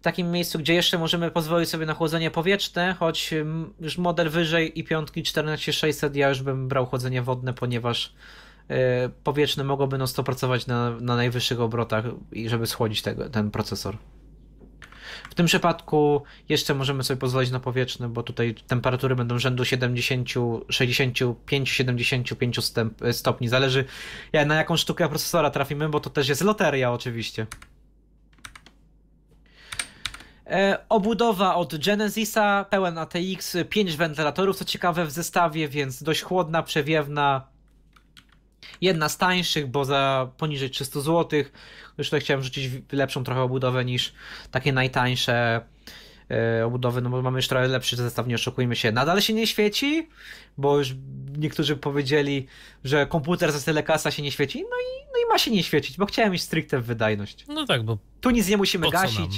w takim miejscu, gdzie jeszcze możemy pozwolić sobie na chłodzenie powietrzne, choć mm, już model wyżej i piątki 14600 ja już bym brał chłodzenie wodne, ponieważ E, powietrzne mogłoby non stop pracować na, na najwyższych obrotach i żeby schłodzić ten procesor. W tym przypadku jeszcze możemy sobie pozwolić na powietrzne, bo tutaj temperatury będą rzędu 70, 65, 75 stopni. Zależy na jaką sztukę procesora trafimy, bo to też jest loteria oczywiście. E, obudowa od Genesisa, pełen ATX, 5 wentylatorów, co ciekawe w zestawie, więc dość chłodna, przewiewna, Jedna z tańszych, bo za poniżej 300 zł. Już tutaj chciałem rzucić lepszą trochę obudowę niż takie najtańsze e, obudowy, no bo mamy już trochę lepszy zestaw, nie oszukujmy się. Nadal się nie świeci, bo już niektórzy powiedzieli, że komputer za tyle kasa się nie świeci, no i, no i ma się nie świecić, bo chciałem mieć stricte wydajność. No tak, bo tu nic nie musimy gasić, nam?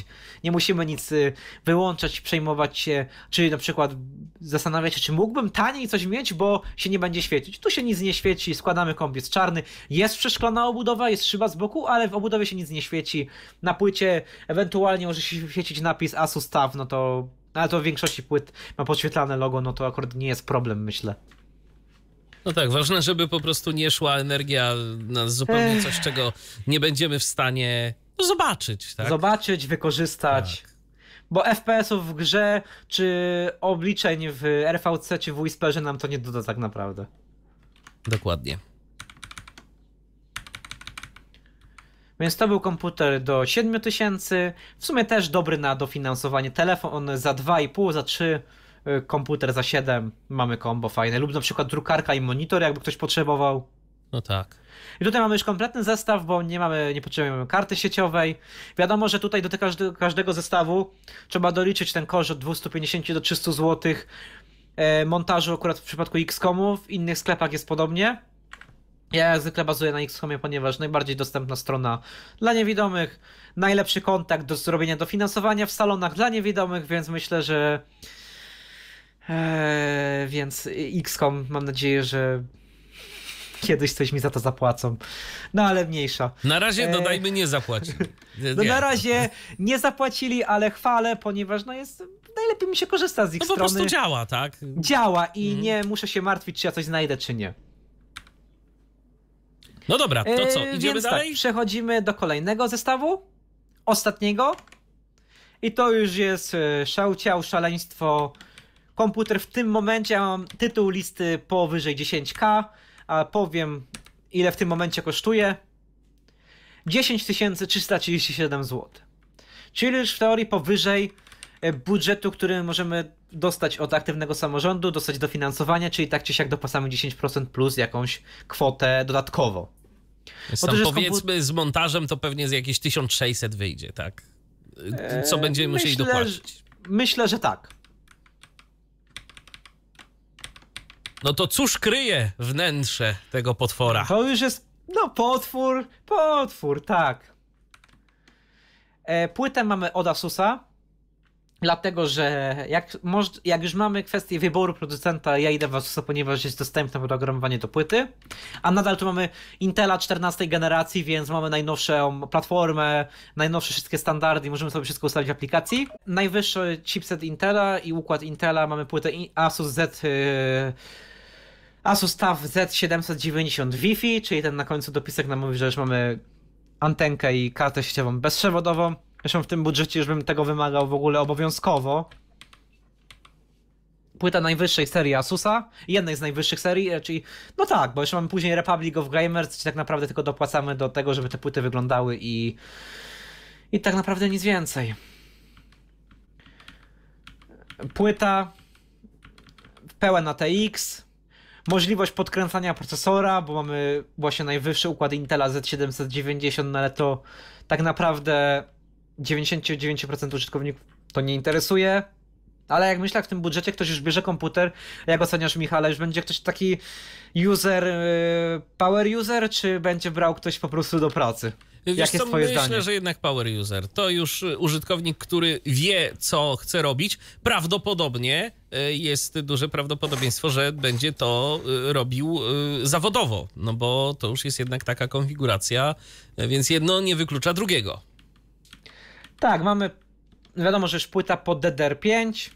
nie musimy nic y, wyłączać, przejmować się, czyli na przykład zastanawiać się, czy mógłbym taniej coś mieć, bo się nie będzie świecić. Tu się nic nie świeci, składamy kombiec czarny, jest przeszklona obudowa, jest szyba z boku, ale w obudowie się nic nie świeci. Na płycie ewentualnie może się świecić napis Asus staw, no to no ale to w większości płyt ma podświetlane logo, no to akurat nie jest problem, myślę. No tak, ważne, żeby po prostu nie szła energia na zupełnie coś, czego nie będziemy w stanie no zobaczyć. Tak? Zobaczyć, wykorzystać. Tak. Bo FPS-ów w grze, czy obliczeń w RVC, czy w Whisperze nam to nie doda tak naprawdę. Dokładnie. Więc to był komputer do 7000. W sumie też dobry na dofinansowanie. Telefon za 2,5, za 3, y, komputer za 7. Mamy kombo fajne. Lub na przykład drukarka i monitor, jakby ktoś potrzebował. No tak. I tutaj mamy już kompletny zestaw, bo nie mamy, nie potrzebujemy karty sieciowej. Wiadomo, że tutaj do każdego, każdego zestawu trzeba doliczyć ten koszt od 250 do 300 zł e, montażu akurat w przypadku XCOMu, w innych sklepach jest podobnie. Ja jak zwykle bazuję na XCOMie, ponieważ najbardziej dostępna strona dla niewidomych, najlepszy kontakt do zrobienia dofinansowania w salonach dla niewidomych, więc myślę, że... Eee, więc XCOM mam nadzieję, że kiedyś coś mi za to zapłacą. No ale mniejsza. Na razie e, dodajmy nie zapłacili. *laughs* Nie. No na razie nie zapłacili, ale chwalę, ponieważ no jest najlepiej mi się korzysta z ich no, strony. No po prostu działa, tak? Działa i mhm. nie muszę się martwić, czy ja coś znajdę, czy nie. No dobra, to co, e, idziemy Więc tak, dalej? Tak, przechodzimy do kolejnego zestawu, ostatniego. I to już jest e, szałciał, szaleństwo, komputer. W tym momencie ja mam tytuł listy powyżej 10k a powiem ile w tym momencie kosztuje. 10 337 zł. Czyli już w teorii powyżej e, budżetu, który możemy dostać od aktywnego samorządu, dostać dofinansowanie, czyli tak czy siak dopasamy 10% plus jakąś kwotę dodatkowo. Sam Otóż powiedzmy z montażem to pewnie z jakieś 1600 wyjdzie, tak? Co e, będziemy eee, myślę, musieli dopłacić? Że, myślę, że tak. No to cóż kryje wnętrze tego potwora? To już jest, no potwór, potwór, tak. E, płytę mamy od Asusa. Dlatego, że jak, moż, jak, już mamy kwestię wyboru producenta, ja idę w Asusa, ponieważ jest dostępne programowanie do płyty, a nadal tu mamy Intela 14 generacji, więc mamy najnowszą platformę, najnowsze wszystkie standardy i możemy sobie wszystko ustalić w aplikacji. Najwyższy chipset Intela i układ Intela, mamy płytę Asus Z... Y, Asus TAF Z790 Wi-Fi, czyli ten na końcu dopisek nam mówi, że już mamy antenkę i kartę sieciową bezprzewodową. Zresztą w tym budżecie już bym tego wymagał w ogóle obowiązkowo. Płyta najwyższej serii Asusa, jednej z najwyższych serii, e, czyli no tak, bo jeszcze mamy później Republic of Gamers, gdzie tak naprawdę tylko dopłacamy do tego, żeby te płyty wyglądały i i tak naprawdę nic więcej. Płyta, pełen ATX, możliwość podkręcania procesora, bo mamy właśnie najwyższy układ Intela Z790, no ale to tak naprawdę 99% użytkowników to nie interesuje, ale jak myślę, w tym budżecie ktoś już bierze komputer, jak oceniasz Michale, już będzie ktoś taki user, y, power user, czy będzie brał ktoś po prostu do pracy? Wiesz Jakie co, myślę, zdanie? że jednak power user. To już y, użytkownik, który wie, co chce robić. Prawdopodobnie y, jest duże prawdopodobieństwo, że będzie to robił zawodowo, no bo to już jest jednak taka konfiguracja, więc jedno nie wyklucza drugiego. Tak, mamy, wiadomo, że już płyta pod DDR5.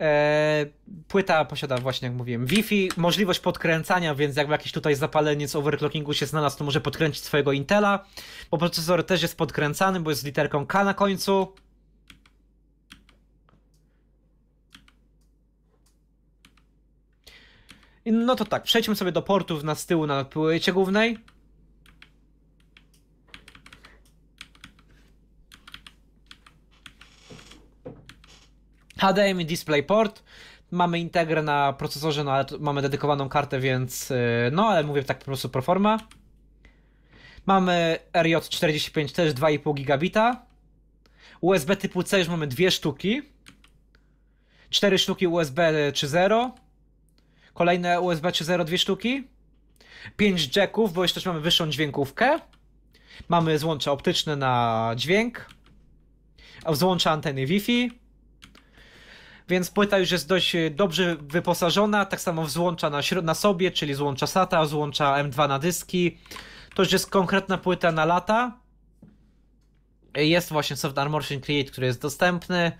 E, płyta posiada właśnie, jak mówiłem, Wi-Fi, możliwość podkręcania, więc jakby jakiś tutaj zapaleniec overclockingu się znalazł, to może podkręcić swojego Intela, bo procesor też jest podkręcany, bo jest z literką K na końcu. No to tak, przejdźmy sobie do portów na z tyłu na płycie głównej. HDMI DisplayPort. Mamy integrę na procesorze, no ale mamy dedykowaną kartę, więc y, no, ale mówię tak po prostu proforma. Mamy RJ45 też 2,5 gigabita. USB typu C już mamy dwie sztuki. Cztery sztuki USB 3.0. Kolejne USB 3.0 dwie sztuki. 5 jacków, bo jeszcze też mamy wyższą dźwiękówkę. Mamy złącze optyczne na dźwięk. Złącze anteny Wi-Fi więc płyta już jest dość e, dobrze wyposażona, tak samo w złącza na, na sobie, czyli złącza SATA, złącza M2 na dyski. To już jest konkretna płyta na lata. E, jest właśnie Soft Armor Create, który jest dostępny.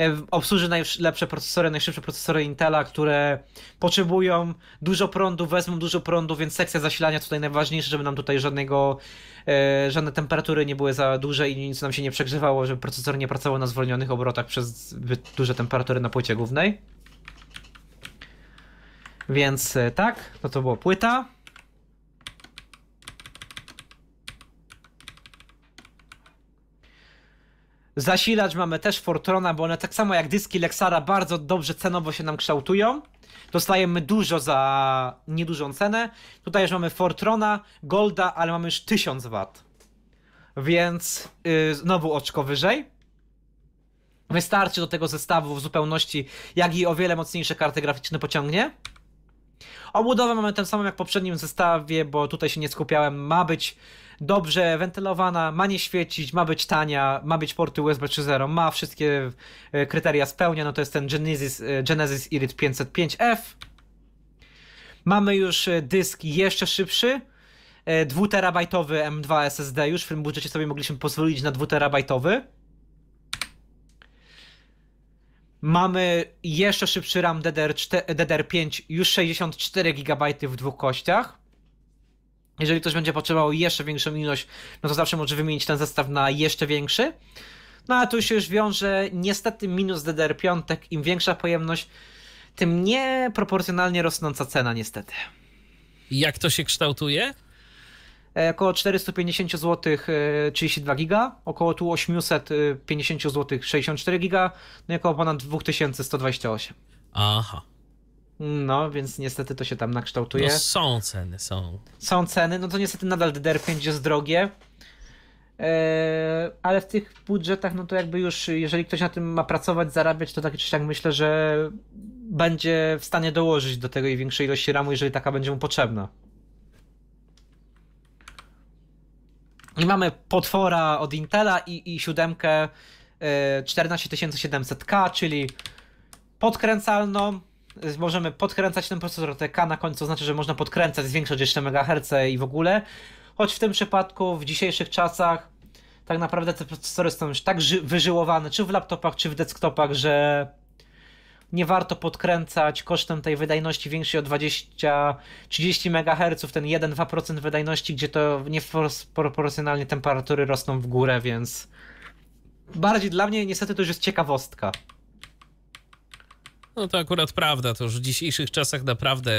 E, obsłuży najlepsze procesory, najszybsze procesory Intela, które potrzebują dużo prądu, wezmą dużo prądu, więc sekcja zasilania tutaj najważniejsza, żeby nam tutaj żadnego, e, żadne temperatury nie były za duże i nic nam się nie przegrzewało, żeby procesor nie pracował na zwolnionych obrotach przez zbyt duże temperatury na płycie głównej. Więc e, tak, no to była płyta. Zasilacz mamy też Fortrona, bo one tak samo jak dyski Lexara bardzo dobrze cenowo się nam kształtują. Dostajemy dużo za niedużą cenę. Tutaj już mamy Fortrona, Golda, ale mamy już 1000 W. Więc yy, znowu oczko wyżej. Wystarczy do tego zestawu w zupełności, jak i o wiele mocniejsze karty graficzne pociągnie. Obudowę mamy tę samą jak w poprzednim zestawie, bo tutaj się nie skupiałem. Ma być dobrze wentylowana, ma nie świecić, ma być tania, ma być porty USB 3.0, ma wszystkie e, kryteria spełnia, no to jest ten Genesis, e, Genesis Irid 505F. Mamy już e, dysk jeszcze szybszy, 2 tb M2 SSD już, w tym budżecie sobie mogliśmy pozwolić na 2 tb Mamy jeszcze szybszy RAM DDR4, DDR5, już 64 GB w dwóch kościach. Jeżeli ktoś będzie potrzebował jeszcze większą ilość, no to zawsze może wymienić ten zestaw na jeszcze większy. No a tu się już wiąże niestety minus DDR5, im większa pojemność, tym nieproporcjonalnie rosnąca cena niestety. Jak to się kształtuje? E, około 450 zł 32 giga, około tu 850 zł 64 giga, no i około ponad 2128. Aha. No, więc niestety to się tam nakształtuje. No są ceny, są. Są ceny, no to niestety nadal DDR5 jest drogie. Eee, ale w tych budżetach, no to jakby już, jeżeli ktoś na tym ma pracować, zarabiać, to tak czy siak myślę, że będzie w stanie dołożyć do tego i większej ilości ramu, jeżeli taka będzie mu potrzebna. I mamy potwora od Intela i, i siódemkę 14700K, eee, czyli podkręcalną, możemy podkręcać ten procesor, te K na końcu znaczy, że można podkręcać, zwiększać jeszcze MHz i w ogóle. Choć w tym przypadku, w dzisiejszych czasach, tak naprawdę te procesory są już tak wyżyłowane, czy w laptopach, czy w desktopach, że nie warto podkręcać kosztem tej wydajności większej o 20-30 MHz, ten 1-2% wydajności, gdzie to nieproporcjonalnie temperatury rosną w górę, więc bardziej dla mnie niestety to już jest ciekawostka. No to akurat prawda, to już w dzisiejszych czasach naprawdę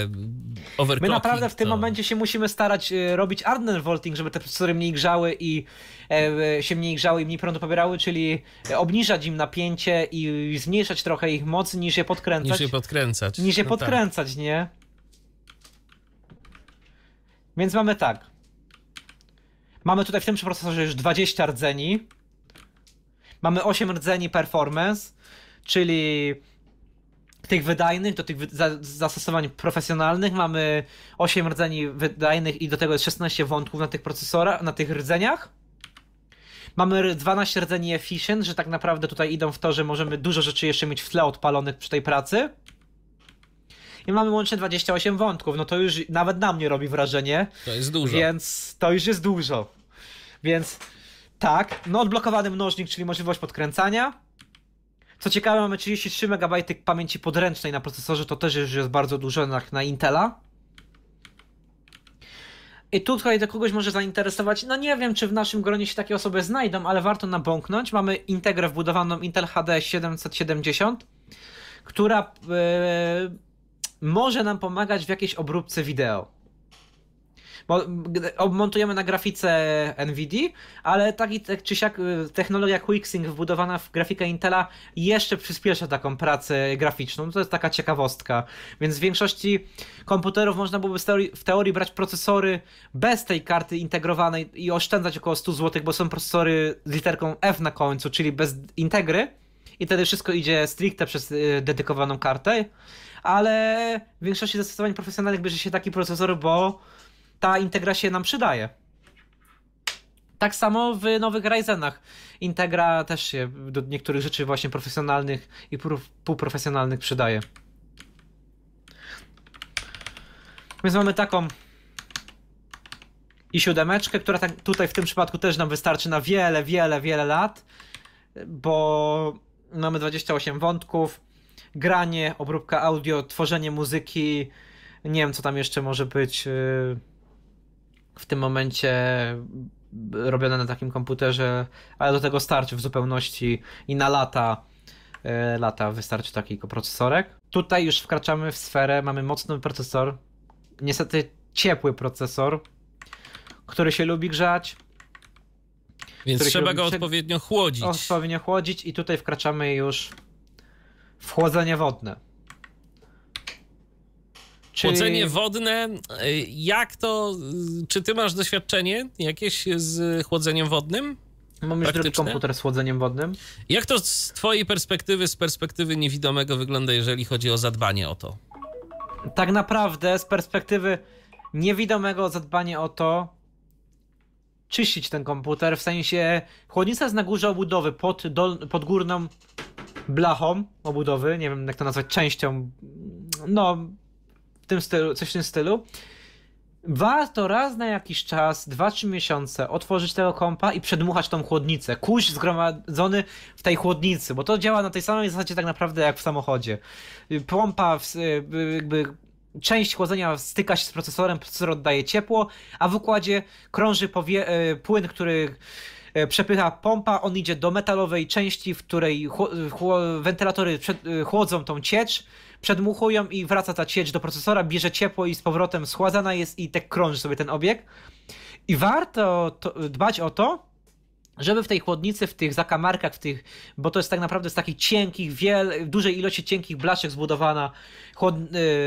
overclocking. My naprawdę w tym momencie się musimy starać e, robić Arden Volting, żeby te procesory mniej grzały i e, e, się mniej grzały i mniej prądu pobierały, czyli e, obniżać im napięcie i zmniejszać trochę ich mocy niż je podkręcać. Niż je podkręcać. Niż je no tak. podkręcać, tak. nie? Więc mamy tak. Mamy tutaj w tym procesorze już 20 rdzeni. Mamy 8 rdzeni performance, czyli tych wydajnych do tych zastosowań profesjonalnych. Mamy 8 rdzeni wydajnych i do tego jest 16 wątków na tych procesorach, na tych rdzeniach. Mamy 12 rdzeni efficient, że tak naprawdę tutaj idą w to, że możemy dużo rzeczy jeszcze mieć w tle odpalonych przy tej pracy. I mamy łącznie 28 wątków, no to już nawet na mnie robi wrażenie. To jest dużo. Więc to już jest dużo. Więc tak, no odblokowany mnożnik, czyli możliwość podkręcania co ciekawe, mamy 33 MB pamięci podręcznej na procesorze, to też już jest bardzo dużo na, na Intela. I tu tutaj to kogoś może zainteresować, no nie wiem, czy w naszym gronie się takie osoby znajdą, ale warto nabąknąć. Mamy Integrę wbudowaną Intel HD 770, która yy, może nam pomagać w jakiejś obróbce wideo montujemy na grafice NVD, ale tak, tak czy siak y, technologia QuickSync wbudowana w grafikę Intela jeszcze przyspiesza taką pracę graficzną. To jest taka ciekawostka. Więc w większości komputerów można byłoby w teorii brać procesory bez tej karty integrowanej i oszczędzać około 100 zł, bo są procesory z literką F na końcu, czyli bez integry i wtedy wszystko idzie stricte przez y, dedykowaną kartę, ale w większości zastosowań profesjonalnych bierze się taki procesor, bo ta integra się nam przydaje. Tak samo w nowych Ryzenach. Integra też się do niektórych rzeczy właśnie profesjonalnych i półprofesjonalnych przydaje. Więc mamy taką i siódemeczkę, która tak tutaj w tym przypadku też nam wystarczy na wiele, wiele, wiele lat, bo mamy 28 wątków, granie, obróbka audio, tworzenie muzyki, nie wiem co tam jeszcze może być. Yy w tym momencie robione na takim komputerze, ale do tego starczy w zupełności i na lata e, lata wystarczy taki procesorek. Tutaj już wkraczamy w sferę, mamy mocny procesor, niestety ciepły procesor, który się lubi grzać. Więc trzeba go odpowiednio chłodzić. Odpowiednio chłodzić i tutaj wkraczamy już w chłodzenie wodne. Czy... Chłodzenie wodne, y, jak to, y, czy ty masz doświadczenie jakieś z chłodzeniem wodnym? Mam już drugi komputer z chłodzeniem wodnym. Jak to z twojej perspektywy, z perspektywy niewidomego wygląda, jeżeli chodzi o zadbanie o to? Tak naprawdę z perspektywy niewidomego zadbanie o to, czyścić ten komputer, w sensie chłodnica jest na górze obudowy, pod, dol, pod górną blachą obudowy, nie wiem jak to nazwać, częścią, no tym stylu, coś w tym stylu. Warto raz na jakiś czas, 2-3 miesiące otworzyć tego kompa i przedmuchać tą chłodnicę. Kurz zgromadzony w tej chłodnicy, bo to działa na tej samej zasadzie tak naprawdę jak w samochodzie. Pompa w, jakby część chłodzenia styka się z procesorem, procesor oddaje ciepło, a w układzie krąży powie, e, płyn, który e, przepycha pompa, on idzie do metalowej części, w której chło, chło, wentylatory przed, e, chłodzą tą ciecz, przedmuchują i wraca ta ciecz do procesora, bierze ciepło i z powrotem schładzana jest i tak krąży sobie ten obieg. I warto to, dbać o to, żeby w tej chłodnicy, w tych zakamarkach, w tych, bo to jest tak naprawdę z takich cienkich, wiel, dużej ilości cienkich blaszek zbudowana chłod,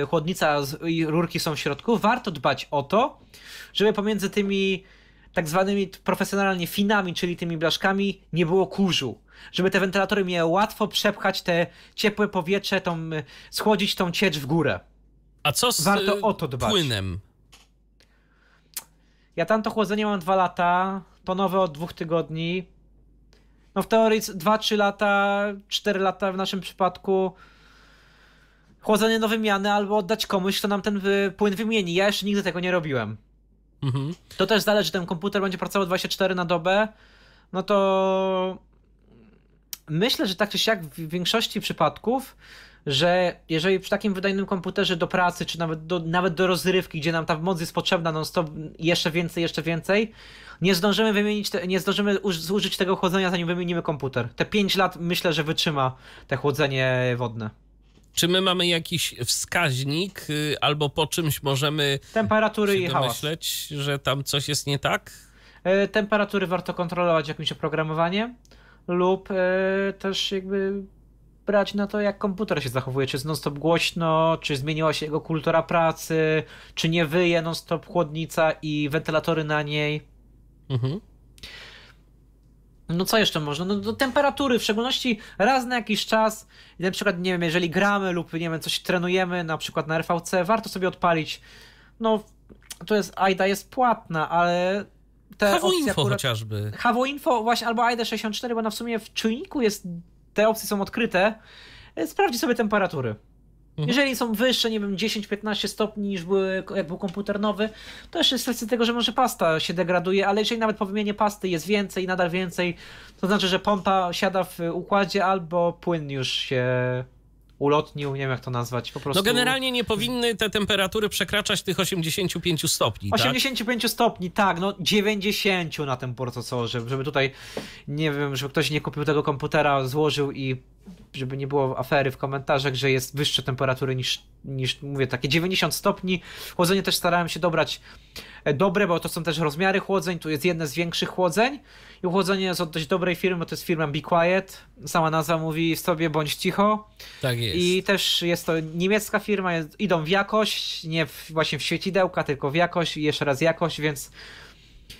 y, chłodnica i rurki są w środku, warto dbać o to, żeby pomiędzy tymi tak zwanymi profesjonalnie finami, czyli tymi blaszkami, nie było kurzu żeby te wentylatory miały łatwo przepchać te ciepłe powietrze, tą, y, schłodzić tą ciecz w górę. A co z Warto y, o to dbać. płynem? Ja tamto chłodzenie mam dwa lata, to nowe od dwóch tygodni. No w teorii 2-3 lata, 4 lata w naszym przypadku chłodzenie do wymiany albo oddać komuś, kto nam ten płyn wymieni. Ja jeszcze nigdy tego nie robiłem. Mhm. To też zależy, ten komputer będzie pracował 24 na dobę, no to myślę, że tak czy siak w większości przypadków że jeżeli przy takim wydajnym komputerze do pracy, czy nawet do, nawet do rozrywki, gdzie nam ta moc jest potrzebna no to jeszcze więcej, jeszcze więcej, nie zdążymy wymienić, te, nie zdążymy uż, zużyć tego chłodzenia, zanim wymienimy komputer. Te 5 lat myślę, że wytrzyma te chłodzenie wodne. Czy my mamy jakiś wskaźnik, y, albo po czymś możemy temperatury i hałas. myśleć, że tam coś jest nie tak? E, temperatury warto kontrolować jakimś oprogramowaniem lub e, też jakby brać na to, jak komputer się zachowuje, czy jest non-stop głośno, czy zmieniła się jego kultura pracy, czy nie wyje non-stop chłodnica i wentylatory na niej. Mhm. No co jeszcze można? No do no temperatury, w szczególności raz na jakiś czas, na przykład, nie wiem, jeżeli gramy lub, nie wiem, coś trenujemy, na przykład na RVC, warto sobie odpalić, no to jest, AIDA jest płatna, ale te Havo opcje Info akurat... chociażby. Havo Info właśnie, albo AID64, bo na w sumie w czujniku jest, te opcje są odkryte. E, sprawdzi sobie temperatury. Mhm. Jeżeli są wyższe, nie wiem, 10-15 stopni niż były, jak był komputer nowy, to jeszcze jest kwestia tego, że może pasta się degraduje, ale jeżeli nawet po wymianie pasty jest więcej, nadal więcej, to znaczy, że pompa siada w układzie albo płyn już się ulotnił, nie wiem jak to nazwać, po no prostu... No generalnie nie powinny te temperatury przekraczać tych 85 stopni, 85 tak? stopni, tak, no 90 na tym procesorze, żeby tutaj, nie wiem, żeby ktoś nie kupił tego komputera, złożył i żeby nie było afery w komentarzach, że jest wyższe temperatury niż, niż mówię, takie 90 stopni. Chłodzenie też starałem się dobrać e, dobre, bo to są też rozmiary chłodzeń, tu jest jedne z większych chłodzeń i chłodzenie jest od dość dobrej firmy, to jest firma Be Quiet, sama nazwa mówi w sobie bądź cicho. Tak jest. I też jest to niemiecka firma, idą w jakość, nie w, właśnie w świecidełka, tylko w jakość i jeszcze raz jakość, więc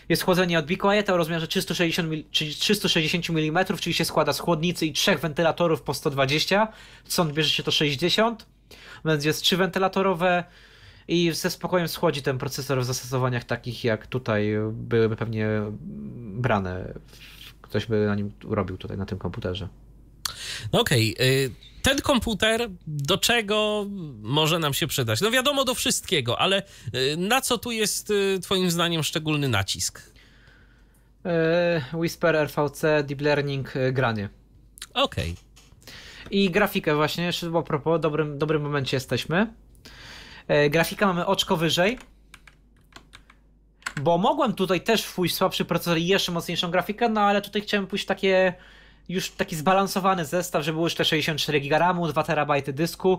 jest chłodzenie od Beequieta o rozmiarze 360, mil, 360 mm, czyli się składa z chłodnicy i trzech wentylatorów po 120. Stąd bierze się to 60. Więc jest trzy wentylatorowe i ze spokojem schłodzi ten procesor w zastosowaniach takich, jak tutaj byłyby pewnie brane. Ktoś by na nim robił tutaj na tym komputerze. Okej. Okay. Ten komputer do czego może nam się przydać? No wiadomo, do wszystkiego, ale y, na co tu jest y, Twoim zdaniem szczególny nacisk? E, Whisper, RVC, Deep Learning, y, granie. Okej. Okay. I grafikę właśnie, szybko a propos, dobrym, dobrym momencie jesteśmy. E, grafika mamy oczko wyżej, bo mogłem tutaj też wpójść słabszy procesor i jeszcze mocniejszą grafikę, no ale tutaj chciałem pójść takie już taki zbalansowany zestaw, żeby było już te 64 GB RAMu, 2 TB dysku,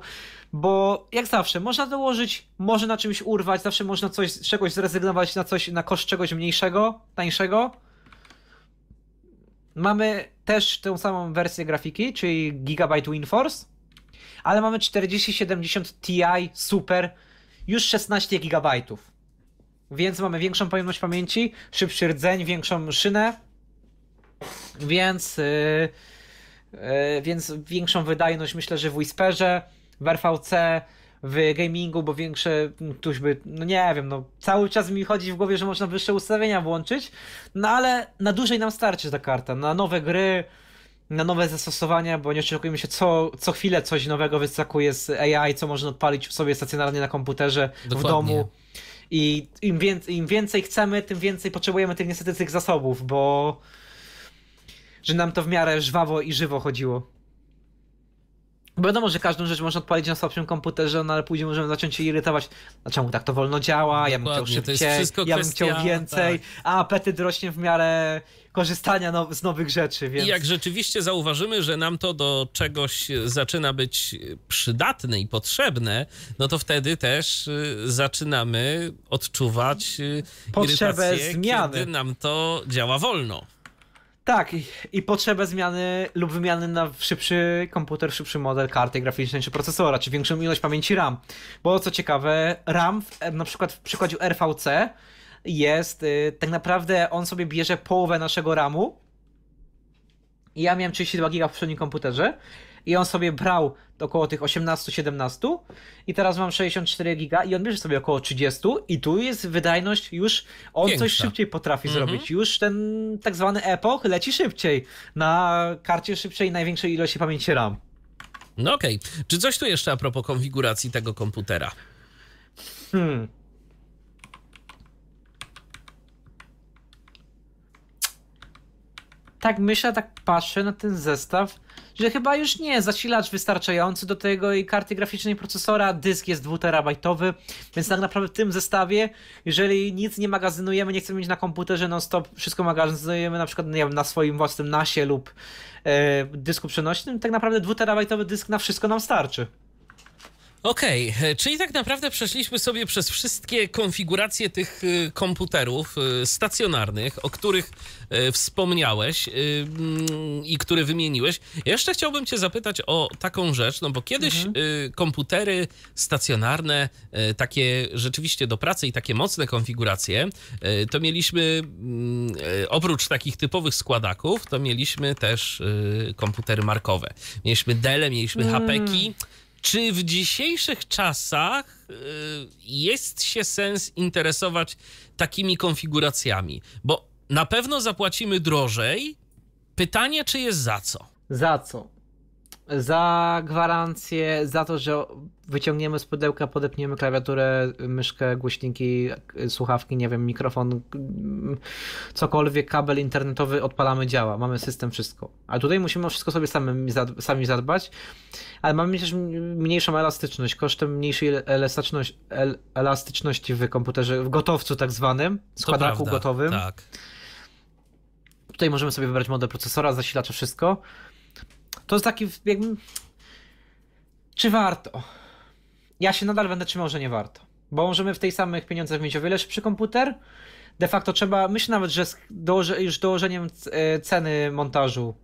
bo jak zawsze, można dołożyć, może na czymś urwać, zawsze można coś, z czegoś zrezygnować na coś, na koszt czegoś mniejszego, tańszego. Mamy też tę samą wersję grafiki, czyli Gigabyte WinForce, ale mamy 4070 Ti Super, już 16 GB. Więc mamy większą pojemność pamięci, szybszy rdzeń, większą szynę, więc, y, y, więc większą wydajność myślę, że w Whisperze, w RVC, w gamingu, bo większe, no, tuś by, no nie wiem, no cały czas mi chodzi w głowie, że można wyższe ustawienia włączyć, no ale na dłużej nam starczy ta karta, na nowe gry, na nowe zastosowania, bo nie oczekujemy się co, co chwilę coś nowego wyskakuje z AI, co można odpalić sobie stacjonarnie na komputerze Dokładnie. w domu. I im, im więcej chcemy, tym więcej potrzebujemy tych niestety tych zasobów, bo że nam to w miarę żwawo i żywo chodziło. Bo wiadomo, że każdą rzecz można odpalić na słabszym komputerze, no ale później możemy zacząć się irytować. Dlaczego tak to wolno działa? Ja bym Dokładnie, chciał szybciej, ja bym chciał więcej, tak. a apetyt rośnie w miarę korzystania now z nowych rzeczy. Więc... I jak rzeczywiście zauważymy, że nam to do czegoś zaczyna być przydatne i potrzebne, no to wtedy też y, zaczynamy odczuwać y, potrzebę zmiany. Kiedy nam to działa wolno. Tak, i, potrzebę zmiany lub wymiany na szybszy komputer, szybszy model karty graficznej czy procesora, czy większą ilość pamięci RAM. Bo co ciekawe, RAM w, e, na przykład w przykładzie RVC jest, y, tak naprawdę on sobie bierze połowę naszego RAMu. I ja miałem 32 GB w poprzednim komputerze i on sobie brał około tych 18-17 i teraz mam 64 giga i on bierze sobie około 30 i tu jest wydajność już, on Piękna. coś szybciej potrafi mhm. zrobić, już ten tak zwany epoch leci szybciej na karcie szybszej największej ilości pamięci RAM. No okej. Okay. Czy coś tu jeszcze a propos konfiguracji tego komputera? Hmm. Tak myślę, tak patrzę na ten zestaw że chyba już nie, zasilacz wystarczający do tego i karty graficznej procesora, dysk jest 2-terabajtowy, więc tak naprawdę w tym zestawie, jeżeli nic nie magazynujemy, nie chcemy mieć na komputerze non-stop, wszystko magazynujemy na przykład wiem, na swoim własnym NASie lub e, dysku przenośnym, tak naprawdę 2-terabajtowy dysk na wszystko nam starczy. Okej, okay, e, czyli tak naprawdę przeszliśmy sobie przez wszystkie konfiguracje tych e, komputerów e, stacjonarnych, o których wspomniałeś mm, i które wymieniłeś. Jeszcze chciałbym Cię zapytać o taką rzecz, no bo kiedyś mhm. komputery stacjonarne, takie rzeczywiście do pracy i takie mocne konfiguracje, to mieliśmy mm, oprócz takich typowych składaków, to mieliśmy też komputery markowe. Mieliśmy Dele, mieliśmy mm. hp czy w dzisiejszych czasach y, jest się sens interesować takimi konfiguracjami? Bo na pewno zapłacimy drożej. Pytanie, czy jest za co? Za co? za gwarancję, za to, że wyciągniemy z pudełka, podepniemy klawiaturę, myszkę, głośniki, słuchawki, nie wiem, mikrofon, cokolwiek, kabel internetowy, odpalamy, działa, mamy system, wszystko. A tutaj musimy o wszystko sobie sami, sami zadbać, ale mamy też mniejszą elastyczność, kosztem mniejszej elastyczności, elastyczności w komputerze, w gotowcu tak zwanym, składaku gotowym. Tak. Tutaj możemy sobie wybrać model procesora, zasilacza, wszystko to jest taki jakby... Czy warto? Ja się nadal będę trzymał, że nie warto. Bo możemy w tej samych pieniądzach mieć o wiele szybszy komputer. De facto trzeba, myślę nawet, że dołoże, już dołożeniem e, ceny montażu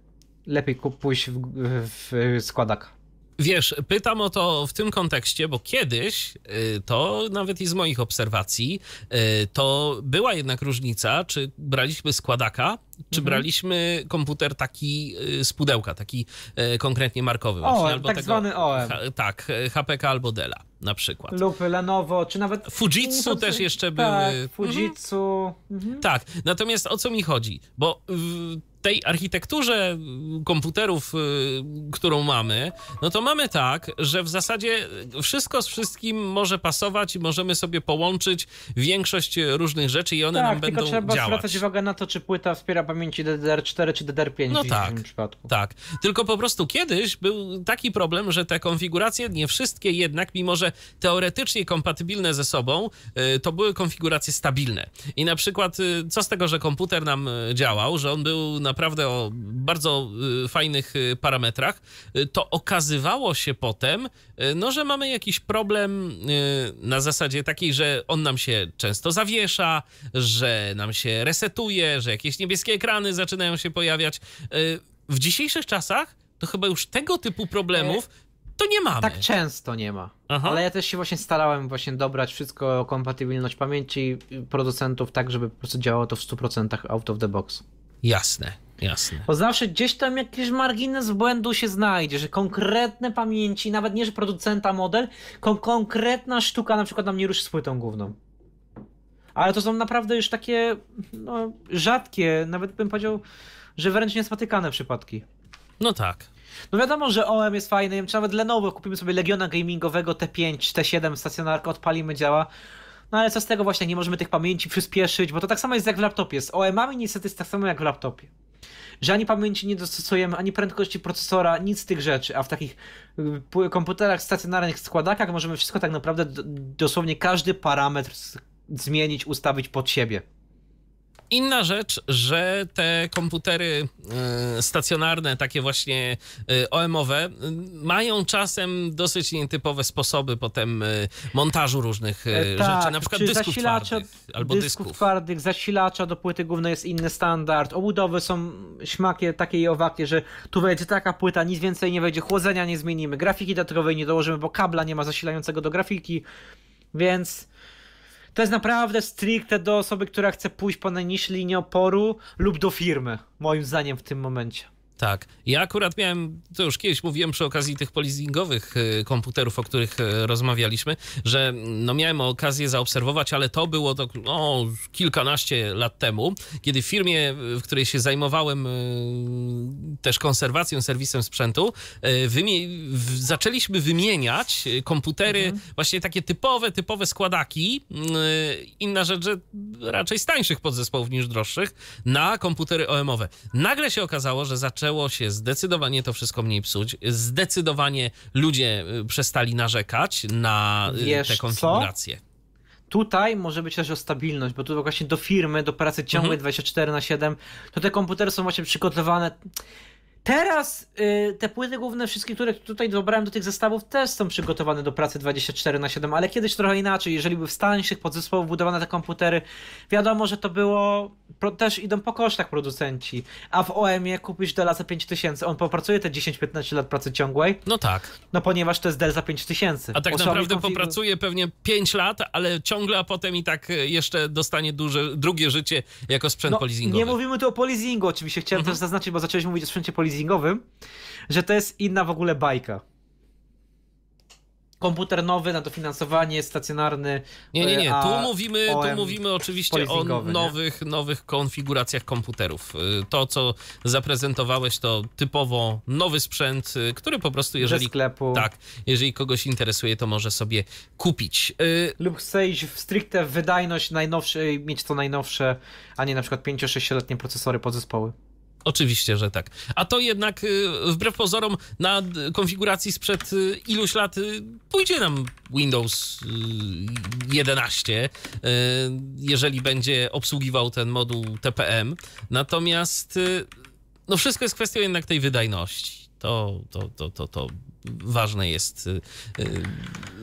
lepiej pójść w, w, w składak. Wiesz, pytam o to w tym kontekście, bo kiedyś y, to nawet i z moich obserwacji y, to była jednak różnica, czy braliśmy składaka, czy mhm. braliśmy komputer taki y, z pudełka, taki konkretnie markowy. OM, albo tak tego, zwany OM. tak, HPK albo Dela na przykład. Lub Lenovo, czy nawet... Fujitsu też jeszcze tak, były. Mhm. Fujitsu. Mhm. Tak, natomiast o co mi chodzi? Bo... W tej architekturze komputerów, y, którą mamy, no to mamy tak, że w zasadzie wszystko z wszystkim może pasować i możemy sobie połączyć większość różnych rzeczy i one tak, nam będą trzeba działać. zwracać uwagę na to, czy płyta wspiera pamięci DDR4 czy DDR5 no w tak, tym przypadku. Tak, tylko po prostu kiedyś był taki problem, że te konfiguracje, nie wszystkie jednak, mimo że teoretycznie kompatybilne ze sobą, y, to były konfiguracje stabilne. I na przykład, y, co z tego, że komputer nam działał, że on był na naprawdę o bardzo y, fajnych y, parametrach, y, to okazywało się potem, no, że mamy jakiś problem na zasadzie takiej, że on nam się często zawiesza, że nam się resetuje, że jakieś niebieskie ekrany zaczynają się pojawiać. W dzisiejszych czasach to chyba już tego typu problemów to nie mamy. Tak często nie ma. Aha. Ale ja też się właśnie starałem właśnie dobrać wszystko, kompatybilność pamięci producentów tak, żeby po prostu działało to w 100% out of the box. Jasne, jasne. Bo zawsze gdzieś tam jakiś margines błędu się znajdzie, że konkretne pamięci, nawet nie, że producenta model, kon konkretna sztuka na przykład nam nie ruszy z płytą główną. Ale to są naprawdę już takie no, rzadkie, nawet bym powiedział, że wręcz niespotykane przypadki. No tak. No wiadomo, że OM jest fajny, czy nawet Lenovo kupimy sobie Legiona Gamingowego T5, T7, stacjonarkę, odpalimy, działa, no ale co z tego właśnie, nie możemy tych pamięci przyspieszyć, bo to tak samo jest jak w laptopie. Z OM-ami niestety jest tak samo jak w laptopie. Że ani pamięci nie dostosujemy, ani prędkości procesora, nic z tych rzeczy, a w takich y, komputerach stacjonarnych składakach możemy wszystko tak naprawdę dosłownie każdy parametr zmienić, ustawić pod siebie. Inna rzecz, że te komputery e, stacjonarne, takie właśnie e, OM-owe, e, mają czasem dosyć nietypowe sposoby potem montażu różnych tak, rzeczy, na przykład dysków twardych, albo dysków, dysków twardych, zasilacza do płyty głównej jest inny standard, obudowy są śmakie takie i owakie, że tu wejdzie taka płyta, nic więcej nie wejdzie, chłodzenia nie zmienimy, grafiki datrowej, nie dołożymy, bo kabla nie ma zasilającego do grafiki, więc to jest naprawdę stricte do osoby, która chce pójść po najniższej linii oporu lub do firmy, moim zdaniem w tym momencie. Tak. Ja akurat miałem, to już kiedyś mówiłem przy okazji tych polizingowych y, komputerów, o których y, rozmawialiśmy, że mm, no miałem okazję zaobserwować, ale to było to no, kilkanaście lat temu, kiedy w firmie, w której się zajmowałem y, też konserwacją, serwisem sprzętu, zaczęliśmy wymieniać komputery, mhm. właśnie takie typowe, typowe składaki. Inna rzecz, że raczej z tańszych podzespołów niż droższych, na komputery OM-owe. Nagle się okazało, że zaczęło zaczęło się zdecydowanie to wszystko mniej psuć. Zdecydowanie ludzie y, przestali narzekać na y, Wiesz te konfiguracje. Co? Tutaj może być też o stabilność, bo tu właśnie do firmy, do pracy ciągłej mhm. 24 na 7, to te komputery są właśnie przygotowane Teraz y, te płyty główne, wszystkie, które tutaj dobrałem do tych zestawów, też są przygotowane do pracy 24 na 7 ale kiedyś trochę inaczej. Jeżeli by w stańszych podzespołów budowane te komputery, wiadomo, że to było. Pro, też idą po kosztach producenci. A w OM-ie kupisz Dell za 5000. On popracuje te 10-15 lat pracy ciągłej. No tak. No ponieważ to jest Dell za 5000. A tak naprawdę popracuje pewnie 5 lat, ale ciągle, a potem i tak e, jeszcze dostanie duże, drugie życie jako sprzęt no, Nie mówimy tu o polizingu, oczywiście. Chciałem mhm. też zaznaczyć, bo zacząłeś mówić o sprzęcie polizingowym leasingowym, że to jest inna w ogóle bajka. Komputer nowy na dofinansowanie, stacjonarny. Nie, nie, nie. E, tu mówimy, tu mówimy oczywiście o nowych, nowych konfiguracjach komputerów. Y, to, co zaprezentowałeś, to typowo nowy sprzęt, y, który po prostu, jeżeli. Ze sklepu. Tak, jeżeli kogoś interesuje, to może sobie kupić. Y, Lub chce iść w stricte wydajność najnowszej, mieć to najnowsze, a nie na przykład 5-6-letnie procesory podzespoły. Oczywiście, że tak. A to jednak y, wbrew pozorom na konfiguracji sprzed y, iluś lat y, pójdzie nam Windows 11, jeżeli będzie obsługiwał ten moduł TPM. Natomiast no wszystko jest kwestią jednak tej wydajności. To, to, to, to, to ważne jest. Y, y,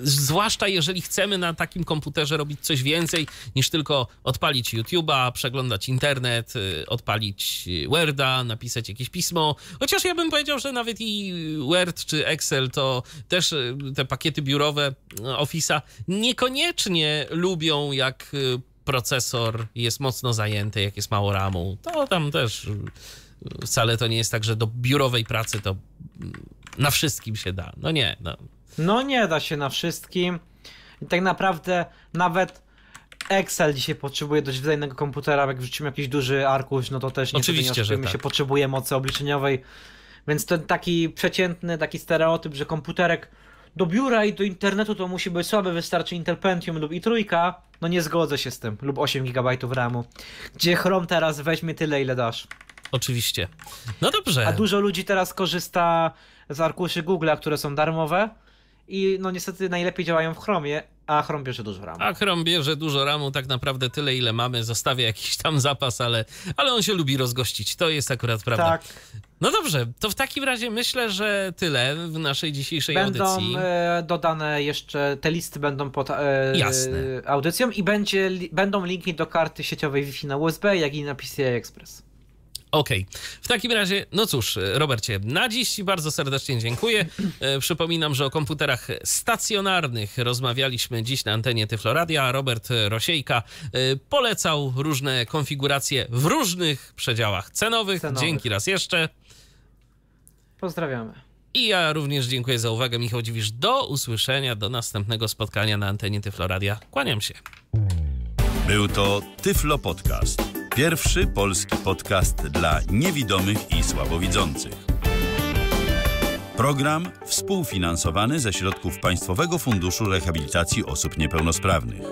zwłaszcza jeżeli chcemy na takim komputerze robić coś więcej niż tylko odpalić YouTube'a, przeglądać internet, y, odpalić Worda, napisać jakieś pismo. Chociaż ja bym powiedział, że nawet i Word czy Excel to też te pakiety biurowe Office'a niekoniecznie lubią jak procesor jest mocno zajęty, jak jest mało ramu. To tam też Wcale to nie jest tak, że do biurowej pracy to na wszystkim się da. No nie. No, no nie da się na wszystkim. I tak naprawdę nawet Excel dzisiaj potrzebuje dość wydajnego komputera, jak wrzucimy jakiś duży arkusz, no to też nie Oczywiście, że tak. się potrzebuje mocy obliczeniowej. Więc ten taki przeciętny, taki stereotyp, że komputerek do biura i do internetu to musi być słaby, wystarczy Interpentium lub i trójka, no nie zgodzę się z tym, lub 8 GB RAMu, gdzie Chrome teraz weźmie tyle ile dasz. Oczywiście. No dobrze. A dużo ludzi teraz korzysta z arkuszy Google, które są darmowe i no niestety najlepiej działają w Chromie, a Chrome bierze dużo ramu. A Chrome bierze dużo ramu, tak naprawdę tyle ile mamy, zostawia jakiś tam zapas, ale, ale on się lubi rozgościć, to jest akurat prawda. Tak. No dobrze, to w takim razie myślę, że tyle w naszej dzisiejszej będą audycji. Będą e, dodane jeszcze, te listy będą pod e, Jasne. audycją i będzie, będą linki do karty sieciowej Wi-Fi na USB, jak i na PCI Express. Okej. Okay. W takim razie, no cóż, Robercie, na dziś bardzo serdecznie dziękuję. E, przypominam, że o komputerach stacjonarnych rozmawialiśmy dziś na antenie Tyfloradia. Robert Rosiejka e, polecał różne konfiguracje w różnych przedziałach cenowych. cenowych. Dzięki raz jeszcze. Pozdrawiamy. I ja również dziękuję za uwagę. Michał Dziwisz, do usłyszenia, do następnego spotkania na antenie Tyfloradia. Kłaniam się. Był to Tyflo Podcast. Pierwszy polski podcast dla niewidomych i słabowidzących. Program współfinansowany ze środków Państwowego Funduszu Rehabilitacji Osób Niepełnosprawnych.